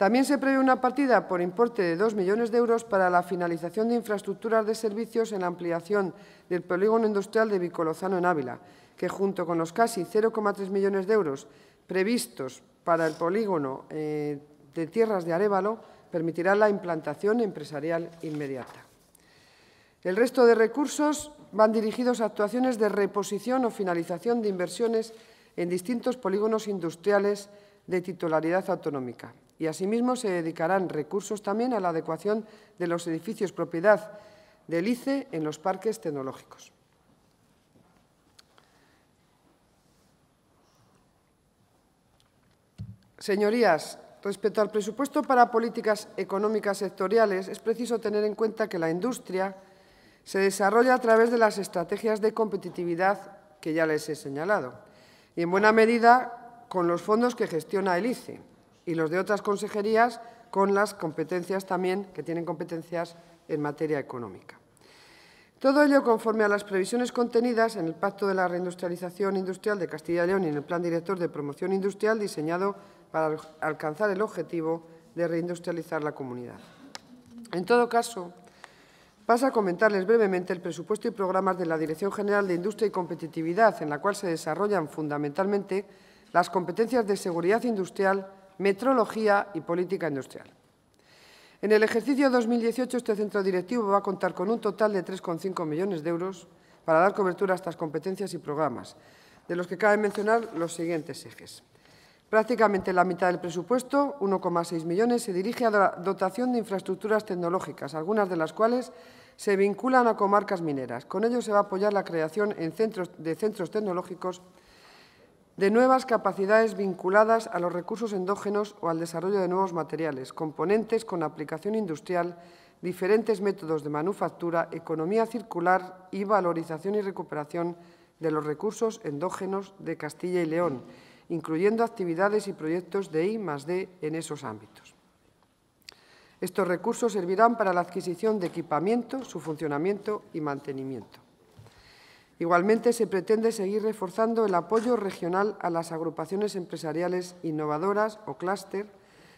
Speaker 1: También se prevé una partida por importe de 2 millones de euros para la finalización de infraestructuras de servicios en la ampliación del polígono industrial de Vicolozano en Ávila, que junto con los casi 0,3 millones de euros previstos para el polígono eh, de tierras de Arevalo permitirá la implantación empresarial inmediata. El resto de recursos van dirigidos a actuaciones de reposición o finalización de inversiones en distintos polígonos industriales de titularidad autonómica y asimismo se dedicarán recursos también a la adecuación de los edificios propiedad del ICE en los parques tecnológicos. Señorías, respecto al presupuesto para políticas económicas sectoriales, es preciso tener en cuenta que la industria se desarrolla a través de las estrategias de competitividad que ya les he señalado y, en buena medida, con los fondos que gestiona el ICE y los de otras consejerías con las competencias también que tienen competencias en materia económica. Todo ello conforme a las previsiones contenidas en el Pacto de la Reindustrialización Industrial de Castilla y León y en el Plan Director de Promoción Industrial diseñado para alcanzar el objetivo de reindustrializar la comunidad. En todo caso, pasa a comentarles brevemente el presupuesto y programas de la Dirección General de Industria y Competitividad, en la cual se desarrollan fundamentalmente las competencias de seguridad industrial, metrología y política industrial. En el ejercicio 2018, este centro directivo va a contar con un total de 3,5 millones de euros para dar cobertura a estas competencias y programas, de los que cabe mencionar los siguientes ejes. Prácticamente la mitad del presupuesto, 1,6 millones, se dirige a la dotación de infraestructuras tecnológicas, algunas de las cuales se vinculan a comarcas mineras. Con ello se va a apoyar la creación de centros tecnológicos de nuevas capacidades vinculadas a los recursos endógenos o al desarrollo de nuevos materiales, componentes con aplicación industrial, diferentes métodos de manufactura, economía circular y valorización y recuperación de los recursos endógenos de Castilla y León, incluyendo actividades y proyectos de I D en esos ámbitos. Estos recursos servirán para la adquisición de equipamiento, su funcionamiento y mantenimiento. Igualmente, se pretende seguir reforzando el apoyo regional a las agrupaciones empresariales innovadoras o clúster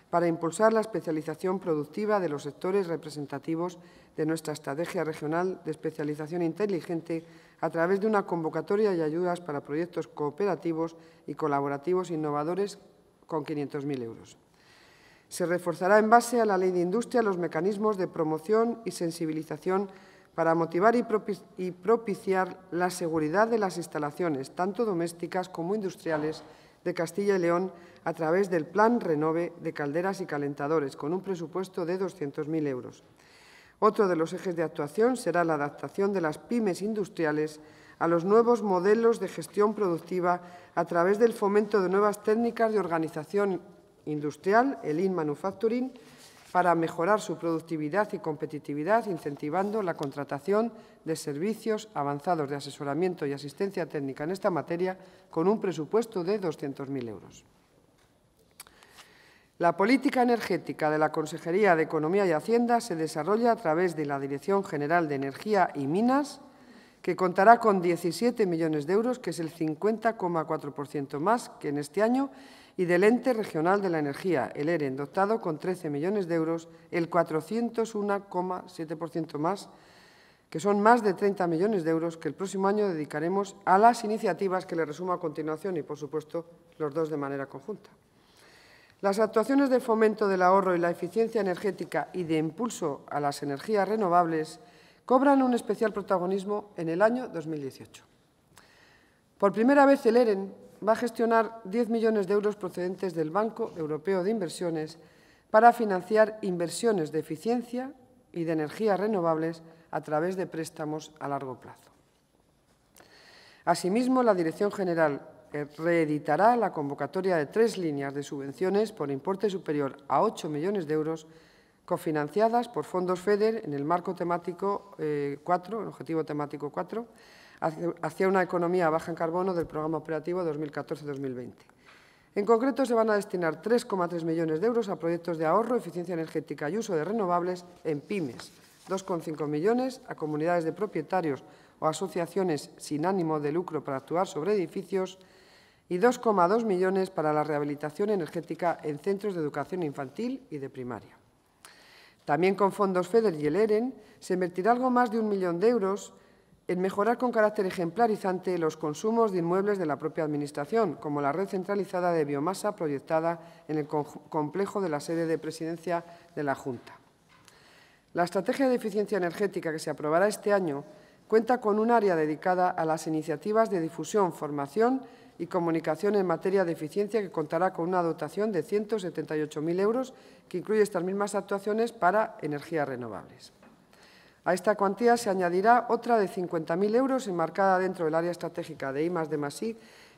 Speaker 1: para impulsar la especialización productiva de los sectores representativos de nuestra estrategia regional de especialización inteligente a través de una convocatoria y ayudas para proyectos cooperativos y colaborativos innovadores con 500.000 euros. Se reforzará en base a la Ley de Industria los mecanismos de promoción y sensibilización para motivar y propiciar la seguridad de las instalaciones, tanto domésticas como industriales, de Castilla y León a través del Plan Renove de Calderas y Calentadores, con un presupuesto de 200.000 euros. Otro de los ejes de actuación será la adaptación de las pymes industriales a los nuevos modelos de gestión productiva a través del fomento de nuevas técnicas de organización industrial, el in-manufacturing, para mejorar su productividad y competitividad, incentivando la contratación de servicios avanzados de asesoramiento y asistencia técnica en esta materia con un presupuesto de 200.000 euros. La política energética de la Consejería de Economía y Hacienda se desarrolla a través de la Dirección General de Energía y Minas, que contará con 17 millones de euros, que es el 50,4% más que en este año, y del Ente Regional de la Energía, el EREN, e, dotado con 13 millones de euros, el 401,7% más, que son más de 30 millones de euros que el próximo año dedicaremos a las iniciativas que le resumo a continuación y, por supuesto, los dos de manera conjunta. Las actuaciones de fomento del ahorro y la eficiencia energética y de impulso a las energías renovables cobran un especial protagonismo en el año 2018. Por primera vez el EREN va a gestionar 10 millones de euros procedentes del Banco Europeo de Inversiones para financiar inversiones de eficiencia y de energías renovables a través de préstamos a largo plazo. Asimismo, la Dirección General eh, reeditará la convocatoria de tres líneas de subvenciones por importe superior a 8 millones de euros cofinanciadas por fondos FEDER en el marco temático eh, el objetivo temático 4, hacia una economía baja en carbono del programa operativo 2014-2020. En concreto, se van a destinar 3,3 millones de euros a proyectos de ahorro, eficiencia energética y uso de renovables en pymes, 2,5 millones a comunidades de propietarios o asociaciones sin ánimo de lucro para actuar sobre edificios y 2,2 millones para la rehabilitación energética en centros de educación infantil y de primaria. También con fondos FEDER y el EREN se invertirá algo más de un millón de euros en mejorar con carácter ejemplarizante los consumos de inmuebles de la propia Administración, como la red centralizada de biomasa proyectada en el complejo de la sede de presidencia de la Junta. La estrategia de eficiencia energética que se aprobará este año cuenta con un área dedicada a las iniciativas de difusión, formación y comunicación en materia de eficiencia que contará con una dotación de 178.000 euros que incluye estas mismas actuaciones para energías renovables. A esta cuantía se añadirá otra de 50.000 euros enmarcada dentro del área estratégica de I de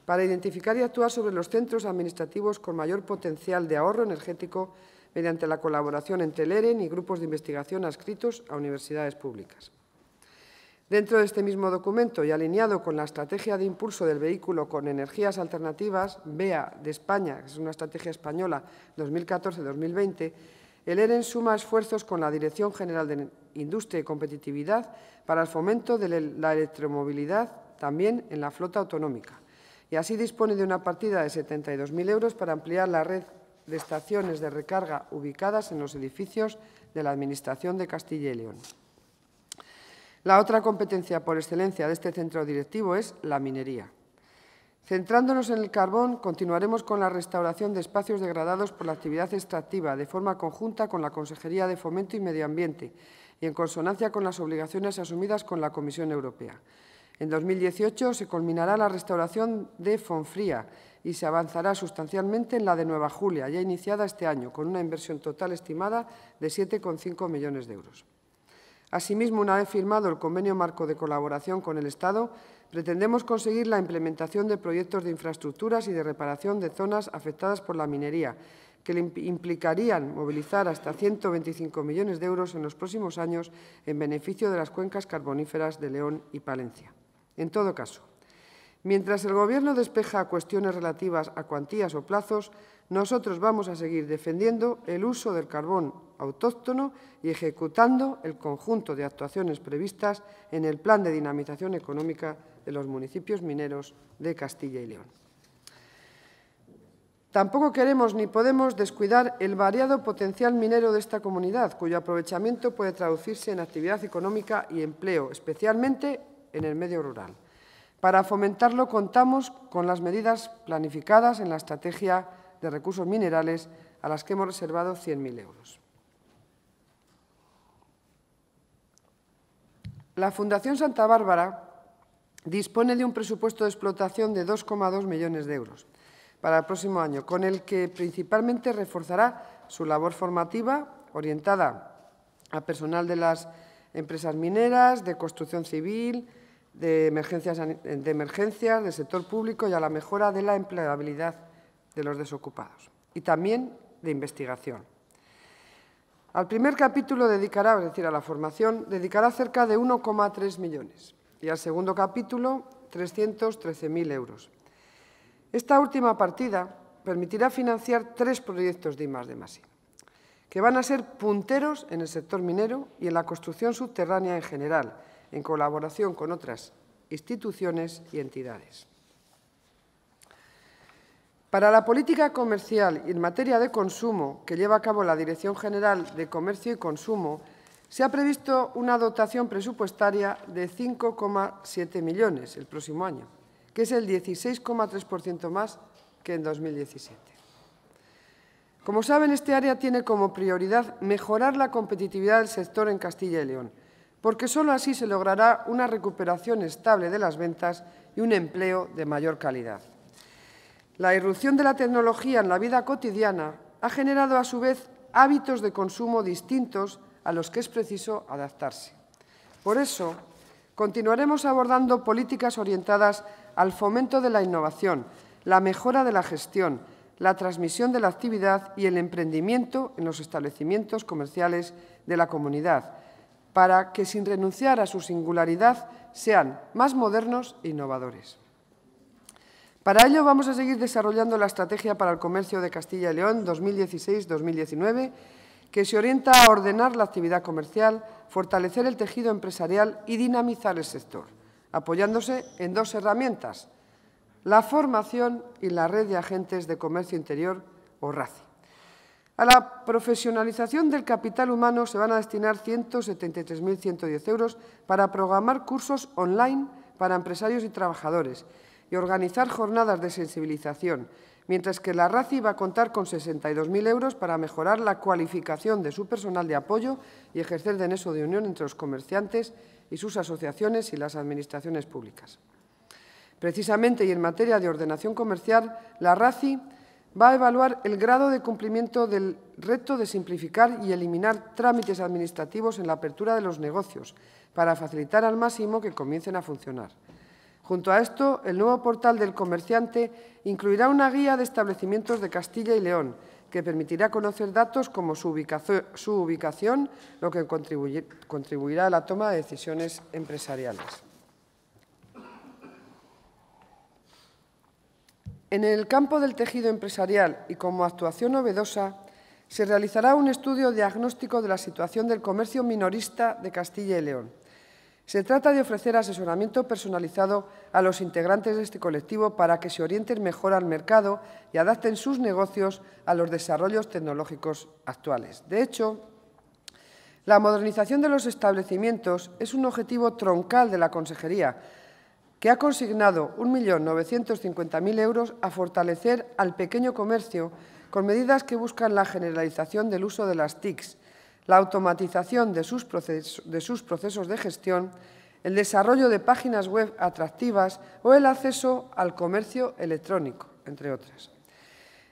Speaker 1: para identificar y actuar sobre los centros administrativos con mayor potencial de ahorro energético mediante la colaboración entre el EREN y grupos de investigación adscritos a universidades públicas. Dentro de este mismo documento y alineado con la Estrategia de Impulso del Vehículo con Energías Alternativas, BEA, de España, que es una estrategia española 2014-2020, el EREN suma esfuerzos con la Dirección General de Industria y Competitividad para el fomento de la electromovilidad también en la flota autonómica y así dispone de una partida de 72.000 euros para ampliar la red de estaciones de recarga ubicadas en los edificios de la Administración de Castilla y León. La otra competencia por excelencia de este centro directivo es la minería. Centrándonos en el carbón, continuaremos con la restauración de espacios degradados por la actividad extractiva, de forma conjunta con la Consejería de Fomento y Medio Ambiente y en consonancia con las obligaciones asumidas con la Comisión Europea. En 2018 se culminará la restauración de Fonfría y se avanzará sustancialmente en la de Nueva Julia, ya iniciada este año, con una inversión total estimada de 7,5 millones de euros. Asimismo, una vez firmado el convenio marco de colaboración con el Estado, Pretendemos conseguir la implementación de proyectos de infraestructuras y de reparación de zonas afectadas por la minería, que implicarían movilizar hasta 125 millones de euros en los próximos años en beneficio de las cuencas carboníferas de León y Palencia. En todo caso, mientras el Gobierno despeja cuestiones relativas a cuantías o plazos, nosotros vamos a seguir defendiendo el uso del carbón autóctono y ejecutando el conjunto de actuaciones previstas en el Plan de Dinamización Económica de los Municipios Mineros de Castilla y León. Tampoco queremos ni podemos descuidar el variado potencial minero de esta comunidad, cuyo aprovechamiento puede traducirse en actividad económica y empleo, especialmente en el medio rural. Para fomentarlo contamos con las medidas planificadas en la Estrategia de Recursos Minerales a las que hemos reservado 100.000 euros. La Fundación Santa Bárbara dispone de un presupuesto de explotación de 2,2 millones de euros para el próximo año, con el que principalmente reforzará su labor formativa orientada a personal de las empresas mineras, de construcción civil, de emergencias, de emergencias, del sector público y a la mejora de la empleabilidad de los desocupados. Y también de investigación. Al primer capítulo dedicará, es decir, a la formación, dedicará cerca de 1,3 millones y al segundo capítulo 313.000 euros. Esta última partida permitirá financiar tres proyectos de de Masi, que van a ser punteros en el sector minero y en la construcción subterránea en general, en colaboración con otras instituciones y entidades. Para la política comercial y en materia de consumo que lleva a cabo la Dirección General de Comercio y Consumo, se ha previsto una dotación presupuestaria de 5,7 millones el próximo año, que es el 16,3% más que en 2017. Como saben, este área tiene como prioridad mejorar la competitividad del sector en Castilla y León, porque solo así se logrará una recuperación estable de las ventas y un empleo de mayor calidad. La irrupción de la tecnología en la vida cotidiana ha generado a su vez hábitos de consumo distintos a los que es preciso adaptarse. Por eso, continuaremos abordando políticas orientadas al fomento de la innovación, la mejora de la gestión, la transmisión de la actividad y el emprendimiento en los establecimientos comerciales de la comunidad, para que sin renunciar a su singularidad sean más modernos e innovadores. Para ello vamos a seguir desarrollando la Estrategia para el Comercio de Castilla y León 2016-2019, que se orienta a ordenar la actividad comercial, fortalecer el tejido empresarial y dinamizar el sector, apoyándose en dos herramientas, la formación y la red de agentes de comercio interior o RACI. A la profesionalización del capital humano se van a destinar 173.110 euros para programar cursos online para empresarios y trabajadores y organizar jornadas de sensibilización, mientras que la RACI va a contar con 62.000 euros para mejorar la cualificación de su personal de apoyo y ejercer de nexo de unión entre los comerciantes y sus asociaciones y las administraciones públicas. Precisamente y en materia de ordenación comercial, la RACI va a evaluar el grado de cumplimiento del reto de simplificar y eliminar trámites administrativos en la apertura de los negocios para facilitar al máximo que comiencen a funcionar. Junto a esto, el nuevo portal del comerciante incluirá una guía de establecimientos de Castilla y León, que permitirá conocer datos como su, ubicación, lo que contribuirá a la toma de decisiones empresariales. En el campo del tejido empresarial y como actuación novedosa, se realizará un estudio diagnóstico de la situación del comercio minorista de Castilla y León. Se trata de ofrecer asesoramiento personalizado a los integrantes de este colectivo para que se orienten mejor al mercado y adapten sus negocios a los desarrollos tecnológicos actuales. De hecho, la modernización de los establecimientos es un objetivo troncal de la Consejería, que ha consignado 1.950.000 euros a fortalecer al pequeño comercio con medidas que buscan la generalización del uso de las TICs, la automatización de sus, procesos, de gestión, el desarrollo de páginas web atractivas o el acceso al comercio electrónico, entre otras.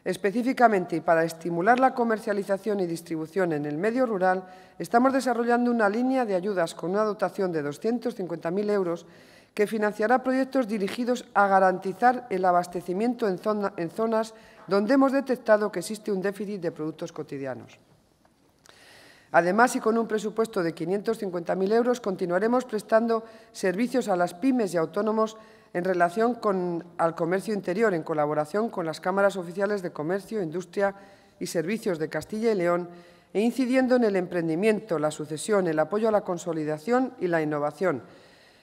Speaker 1: Específicamente, para estimular la comercialización y distribución en el medio rural, estamos desarrollando una línea de ayudas con una dotación de 250.000 euros que financiará proyectos dirigidos a garantizar el abastecimiento en, zonas donde hemos detectado que existe un déficit de productos cotidianos. Además, y con un presupuesto de 550.000 euros, continuaremos prestando servicios a las pymes y autónomos en relación con, el comercio interior, en colaboración con las cámaras oficiales de comercio, industria y servicios de Castilla y León, e incidiendo en el emprendimiento, la sucesión, el apoyo a la consolidación y la innovación,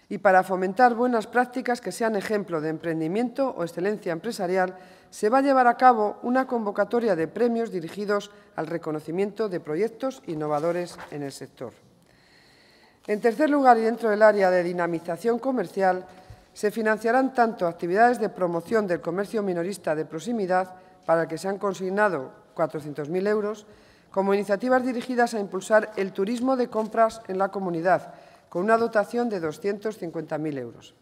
Speaker 1: y para fomentar buenas prácticas que sean ejemplo de emprendimiento o excelencia empresarial se va a llevar a cabo una convocatoria de premios dirigidos al reconocimiento de proyectos innovadores en el sector. En tercer lugar, y dentro del área de dinamización comercial, se financiarán tanto actividades de promoción del comercio minorista de proximidad, para el que se han consignado 400.000 euros, como iniciativas dirigidas a impulsar el turismo de compras en la comunidad, con una dotación de 250.000 euros.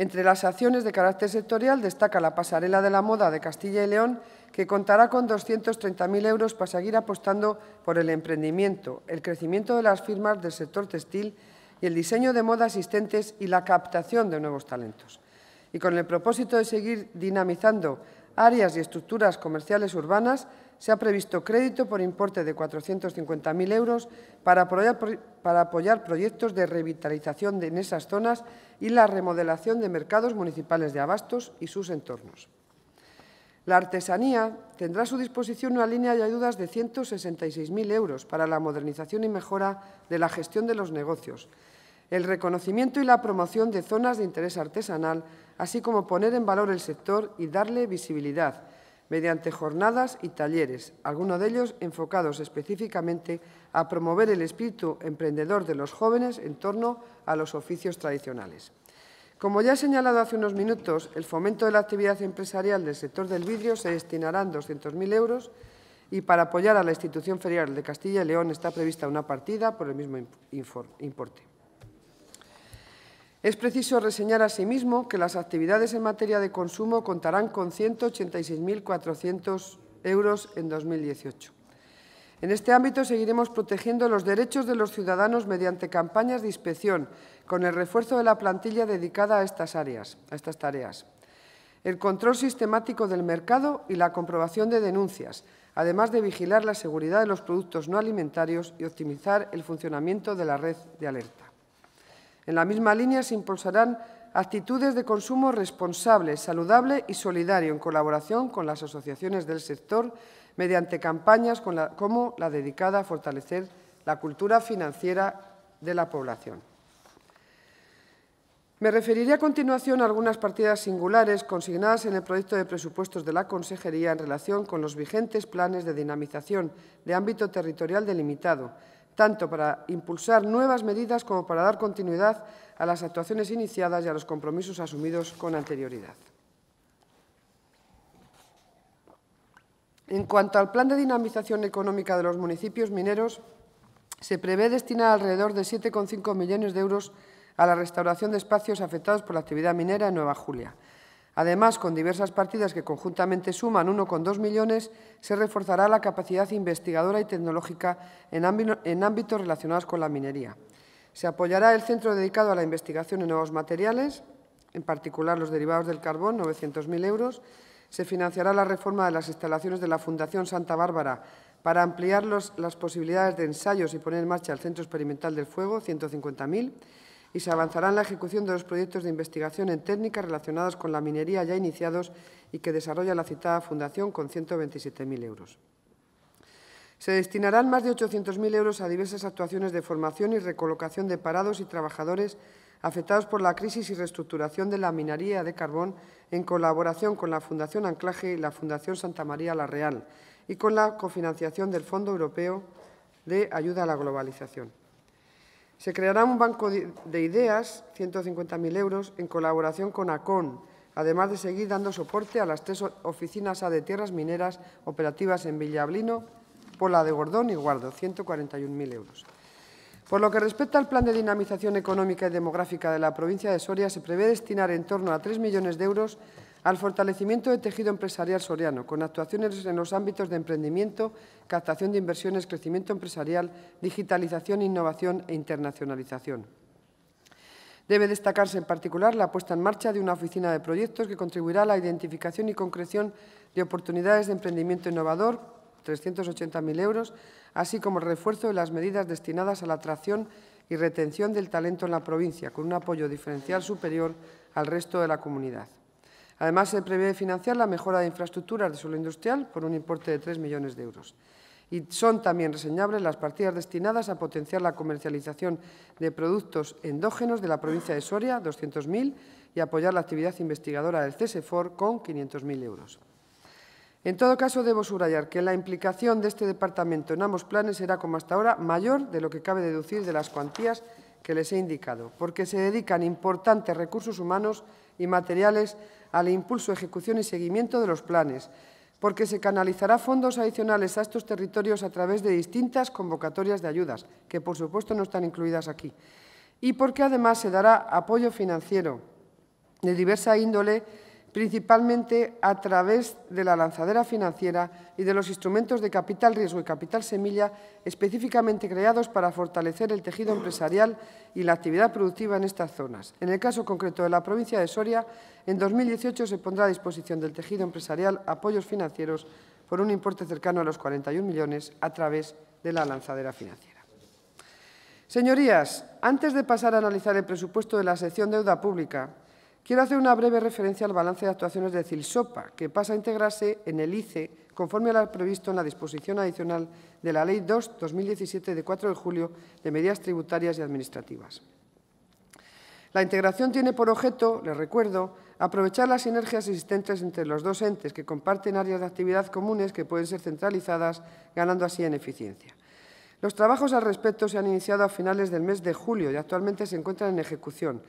Speaker 1: Entre las acciones de carácter sectorial destaca la pasarela de la moda de Castilla y León, que contará con 230.000 euros para seguir apostando por el emprendimiento, el crecimiento de las firmas del sector textil y el diseño de moda asistentes y la captación de nuevos talentos. Y con el propósito de seguir dinamizando áreas y estructuras comerciales urbanas, se ha previsto crédito por importe de 450.000 euros para apoyar, proyectos de revitalización de, en esas zonas y la remodelación de mercados municipales de abastos y sus entornos. La artesanía tendrá a su disposición una línea de ayudas de 166.000 euros para la modernización y mejora de la gestión de los negocios, el reconocimiento y la promoción de zonas de interés artesanal, así como poner en valor el sector y darle visibilidad mediante jornadas y talleres, algunos de ellos enfocados específicamente a promover el espíritu emprendedor de los jóvenes en torno a los oficios tradicionales. Como ya he señalado hace unos minutos, el fomento de la actividad empresarial del sector del vidrio se destinarán 200.000 euros y para apoyar a la institución ferial de Castilla y León está prevista una partida por el mismo importe. Es preciso reseñar asimismo que las actividades en materia de consumo contarán con 186.400 euros en 2018. En este ámbito seguiremos protegiendo los derechos de los ciudadanos mediante campañas de inspección, con el refuerzo de la plantilla dedicada a estas áreas, a estas tareas. El control sistemático del mercado y la comprobación de denuncias, además de vigilar la seguridad de los productos no alimentarios y optimizar el funcionamiento de la red de alerta. En la misma línea se impulsarán actitudes de consumo responsable, saludable y solidario en colaboración con las asociaciones del sector mediante campañas como la dedicada a fortalecer la cultura financiera de la población. Me referiré a continuación a algunas partidas singulares consignadas en el proyecto de presupuestos de la Consejería en relación con los vigentes planes de dinamización de ámbito territorial delimitado, tanto para impulsar nuevas medidas como para dar continuidad a las actuaciones iniciadas y a los compromisos asumidos con anterioridad. En cuanto al plan de dinamización económica de los municipios mineros, se prevé destinar alrededor de 7,5 millones de euros a la restauración de espacios afectados por la actividad minera en Nueva Julia. Además, con diversas partidas que conjuntamente suman 1,2 millones, se reforzará la capacidad investigadora y tecnológica en, ámbitos relacionados con la minería. Se apoyará el centro dedicado a la investigación en nuevos materiales, en particular los derivados del carbón, 900.000 euros. Se financiará la reforma de las instalaciones de la Fundación Santa Bárbara para ampliar las posibilidades de ensayos y poner en marcha el Centro Experimental del Fuego, 150.000 y se avanzará en la ejecución de los proyectos de investigación en técnicas relacionadas con la minería ya iniciados y que desarrolla la citada Fundación con 127.000 euros. Se destinarán más de 800.000 euros a diversas actuaciones de formación y recolocación de parados y trabajadores afectados por la crisis y reestructuración de la minería de carbón en colaboración con la Fundación Anclaje y la Fundación Santa María La Real y con la cofinanciación del Fondo Europeo de Ayuda a la Globalización. Se creará un banco de ideas, 150.000 euros, en colaboración con ACON, además de seguir dando soporte a las tres oficinas A de tierras mineras operativas en Villablino, Pola de Gordón y Guardo, 141.000 euros. Por lo que respecta al plan de dinamización económica y demográfica de la provincia de Soria, se prevé destinar en torno a 3 millones de euros al fortalecimiento del tejido empresarial soriano, con actuaciones en los ámbitos de emprendimiento, captación de inversiones, crecimiento empresarial, digitalización, innovación e internacionalización. Debe destacarse en particular la puesta en marcha de una oficina de proyectos que contribuirá a la identificación y concreción de oportunidades de emprendimiento innovador, 380.000 euros, así como el refuerzo de las medidas destinadas a la atracción y retención del talento en la provincia, con un apoyo diferencial superior al resto de la comunidad. Además, se prevé financiar la mejora de infraestructuras de suelo industrial por un importe de 3 millones de euros. Y son también reseñables las partidas destinadas a potenciar la comercialización de productos endógenos de la provincia de Soria, 200.000, y apoyar la actividad investigadora del CESEFOR con 500.000 euros. En todo caso, debo subrayar que la implicación de este departamento en ambos planes será, como hasta ahora, mayor de lo que cabe deducir de las cuantías que les he indicado, porque se dedican importantes recursos humanos y materiales al impulso, ejecución y seguimiento de los planes, porque se canalizará fondos adicionales a estos territorios a través de distintas convocatorias de ayudas, que por supuesto no están incluidas aquí, y porque además se dará apoyo financiero de diversa índole principalmente a través de la lanzadera financiera y de los instrumentos de capital riesgo y capital semilla específicamente creados para fortalecer el tejido empresarial y la actividad productiva en estas zonas. En el caso concreto de la provincia de Soria, en 2018 se pondrá a disposición del tejido empresarial apoyos financieros por un importe cercano a los 41 millones a través de la lanzadera financiera. Señorías, antes de pasar a analizar el presupuesto de la sección deuda pública, Quiero hacer una breve referencia al balance de actuaciones de CILSOPA, que pasa a integrarse en el ICE conforme a lo previsto en la disposición adicional de la Ley 2-2017 de 4 de julio de medidas tributarias y administrativas. La integración tiene por objeto, les recuerdo, aprovechar las sinergias existentes entre los dos entes que comparten áreas de actividad comunes que pueden ser centralizadas, ganando así en eficiencia. Los trabajos al respecto se han iniciado a finales del mes de julio y actualmente se encuentran en ejecución,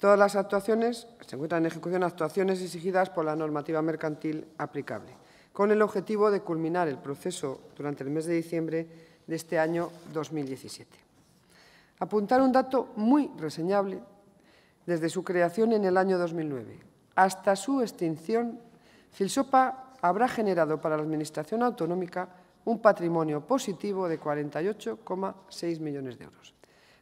Speaker 1: Todas las actuaciones se encuentran en ejecución actuaciones exigidas por la normativa mercantil aplicable, con el objetivo de culminar el proceso durante el mes de diciembre de este año 2017. Apuntar un dato muy reseñable desde su creación en el año 2009 hasta su extinción, Filsopa habrá generado para la Administración autonómica un patrimonio positivo de 48,6 millones de euros.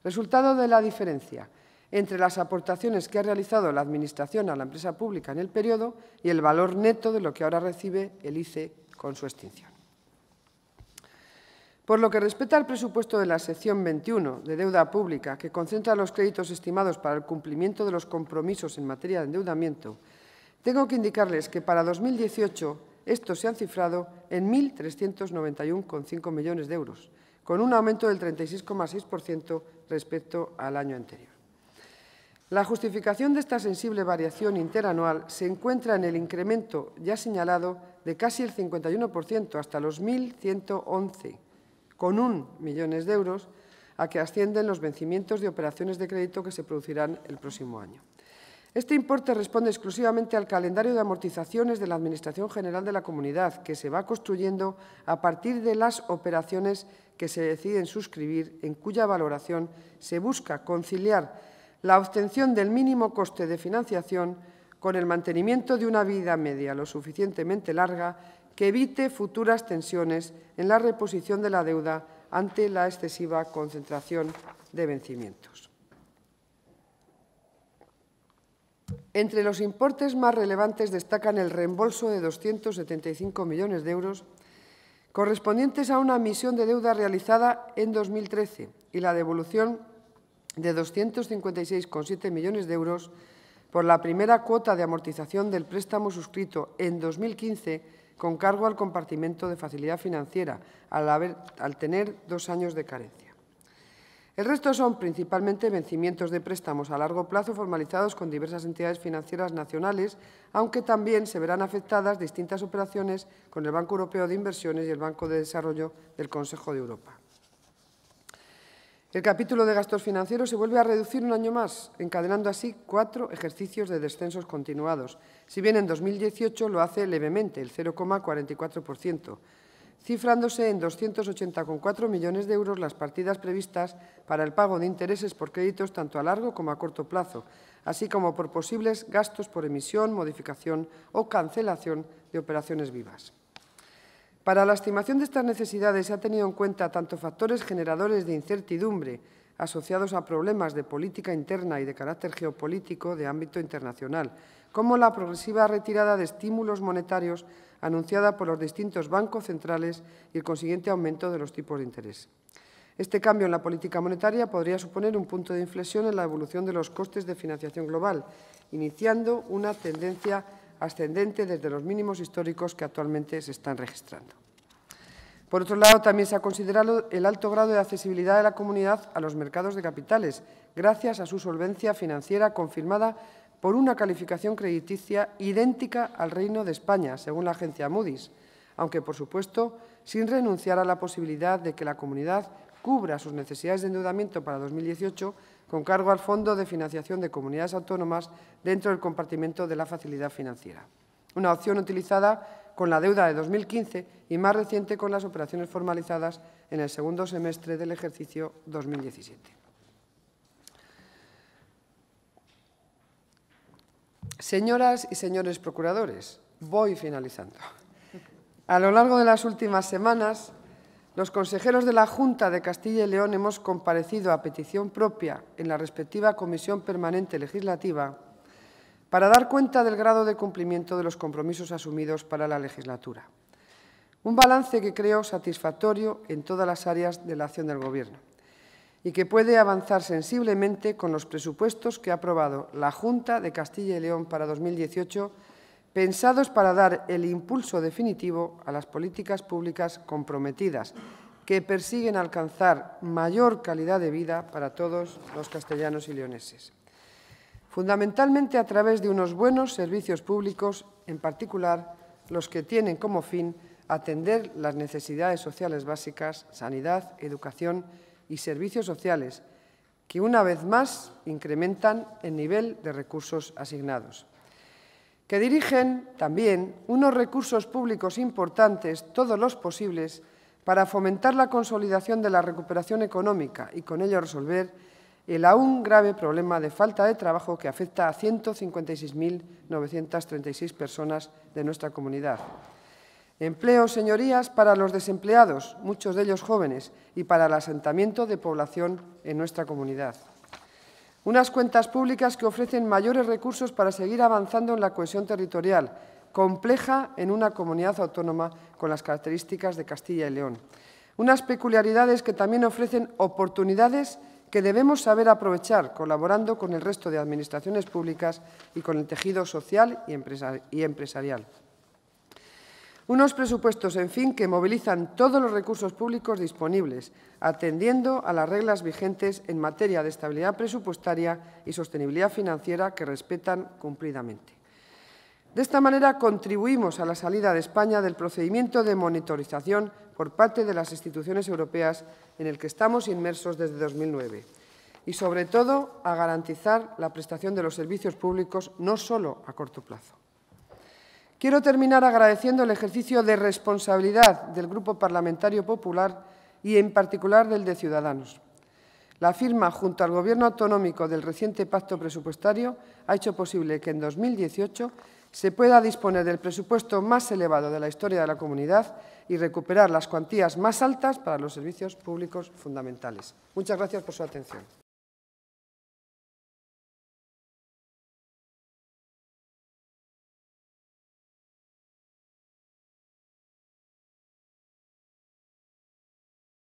Speaker 1: Resultado de la diferencia entre las aportaciones que ha realizado la Administración a la empresa pública en el periodo y el valor neto de lo que ahora recibe el ICE con su extinción. Por lo que respecta al presupuesto de la sección 21 de deuda pública, que concentra los créditos estimados para el cumplimiento de los compromisos en materia de endeudamiento, tengo que indicarles que para 2018 estos se han cifrado en 1.391,5 millones de euros, con un aumento del 36,6% respecto al año anterior. La justificación de esta sensible variación interanual se encuentra en el incremento ya señalado de casi el 51% hasta los 1.111 con un millones de euros a que ascienden los vencimientos de operaciones de crédito que se producirán el próximo año. Este importe responde exclusivamente al calendario de amortizaciones de la Administración General de la Comunidad, que se va construyendo a partir de las operaciones que se deciden suscribir, en cuya valoración se busca conciliar la obtención del mínimo coste de financiación con el mantenimiento de una vida media lo suficientemente larga que evite futuras tensiones en la reposición de la deuda ante la excesiva concentración de vencimientos. Entre los importes más relevantes destacan el reembolso de 275 millones de euros correspondientes a una emisión de deuda realizada en 2013 y la devolución de 256,7 millones de euros por la primera cuota de amortización del préstamo suscrito en 2015 con cargo al compartimento de facilidad financiera, al, al tener dos años de carencia. El resto son principalmente vencimientos de préstamos a largo plazo formalizados con diversas entidades financieras nacionales, aunque también se verán afectadas distintas operaciones con el Banco Europeo de Inversiones y el Banco de Desarrollo del Consejo de Europa. El capítulo de gastos financieros se vuelve a reducir un año más, encadenando así cuatro ejercicios de descensos continuados, si bien en 2018 lo hace levemente, el 0,44%, cifrándose en 280,4 millones de euros las partidas previstas para el pago de intereses por créditos tanto a largo como a corto plazo, así como por posibles gastos por emisión, modificación o cancelación de operaciones vivas. Para la estimación de estas necesidades se han tenido en cuenta tanto factores generadores de incertidumbre asociados a problemas de política interna y de carácter geopolítico de ámbito internacional, como la progresiva retirada de estímulos monetarios anunciada por los distintos bancos centrales y el consiguiente aumento de los tipos de interés. Este cambio en la política monetaria podría suponer un punto de inflexión en la evolución de los costes de financiación global, iniciando una tendencia ascendente desde los mínimos históricos que actualmente se están registrando. Por otro lado, también se ha considerado el alto grado de accesibilidad de la comunidad a los mercados de capitales, gracias a su solvencia financiera confirmada por una calificación crediticia idéntica al Reino de España, según la agencia Moody's, aunque, por supuesto, sin renunciar a la posibilidad de que la comunidad cubra sus necesidades de endeudamiento para 2018 con cargo al Fondo de Financiación de Comunidades Autónomas dentro del compartimento de la facilidad financiera. Una opción utilizada con la deuda de 2015 y más reciente con las operaciones formalizadas en el segundo semestre del ejercicio 2017. Señoras y señores procuradores, voy finalizando. A lo largo de las últimas semanas los consejeros de la Junta de Castilla y León hemos comparecido a petición propia en la respectiva Comisión Permanente Legislativa para dar cuenta del grado de cumplimiento de los compromisos asumidos para la legislatura. Un balance que creo satisfactorio en todas las áreas de la acción del Gobierno y que puede avanzar sensiblemente con los presupuestos que ha aprobado la Junta de Castilla y León para 2018 pensados para dar el impulso definitivo a las políticas públicas comprometidas que persiguen alcanzar mayor calidad de vida para todos los castellanos y leoneses. Fundamentalmente a través de unos buenos servicios públicos, en particular los que tienen como fin atender las necesidades sociales básicas, sanidad, educación y servicios sociales, que una vez más incrementan el nivel de recursos asignados que dirigen también unos recursos públicos importantes, todos los posibles, para fomentar la consolidación de la recuperación económica y con ello resolver el aún grave problema de falta de trabajo que afecta a 156.936 personas de nuestra comunidad. Empleo, señorías, para los desempleados, muchos de ellos jóvenes, y para el asentamiento de población en nuestra comunidad. Unas cuentas públicas que ofrecen mayores recursos para seguir avanzando en la cohesión territorial, compleja en una comunidad autónoma con las características de Castilla y León. Unas peculiaridades que también ofrecen oportunidades que debemos saber aprovechar colaborando con el resto de administraciones públicas y con el tejido social y empresarial. Unos presupuestos, en fin, que movilizan todos los recursos públicos disponibles, atendiendo a las reglas vigentes en materia de estabilidad presupuestaria y sostenibilidad financiera que respetan cumplidamente. De esta manera contribuimos a la salida de España del procedimiento de monitorización por parte de las instituciones europeas en el que estamos inmersos desde 2009 y, sobre todo, a garantizar la prestación de los servicios públicos no solo a corto plazo. Quiero terminar agradeciendo el ejercicio de responsabilidad del Grupo Parlamentario Popular y, en particular, del de Ciudadanos. La firma junto al Gobierno autonómico del reciente pacto presupuestario ha hecho posible que en 2018 se pueda disponer del presupuesto más elevado de la historia de la comunidad y recuperar las cuantías más altas para los servicios públicos fundamentales. Muchas gracias por su atención.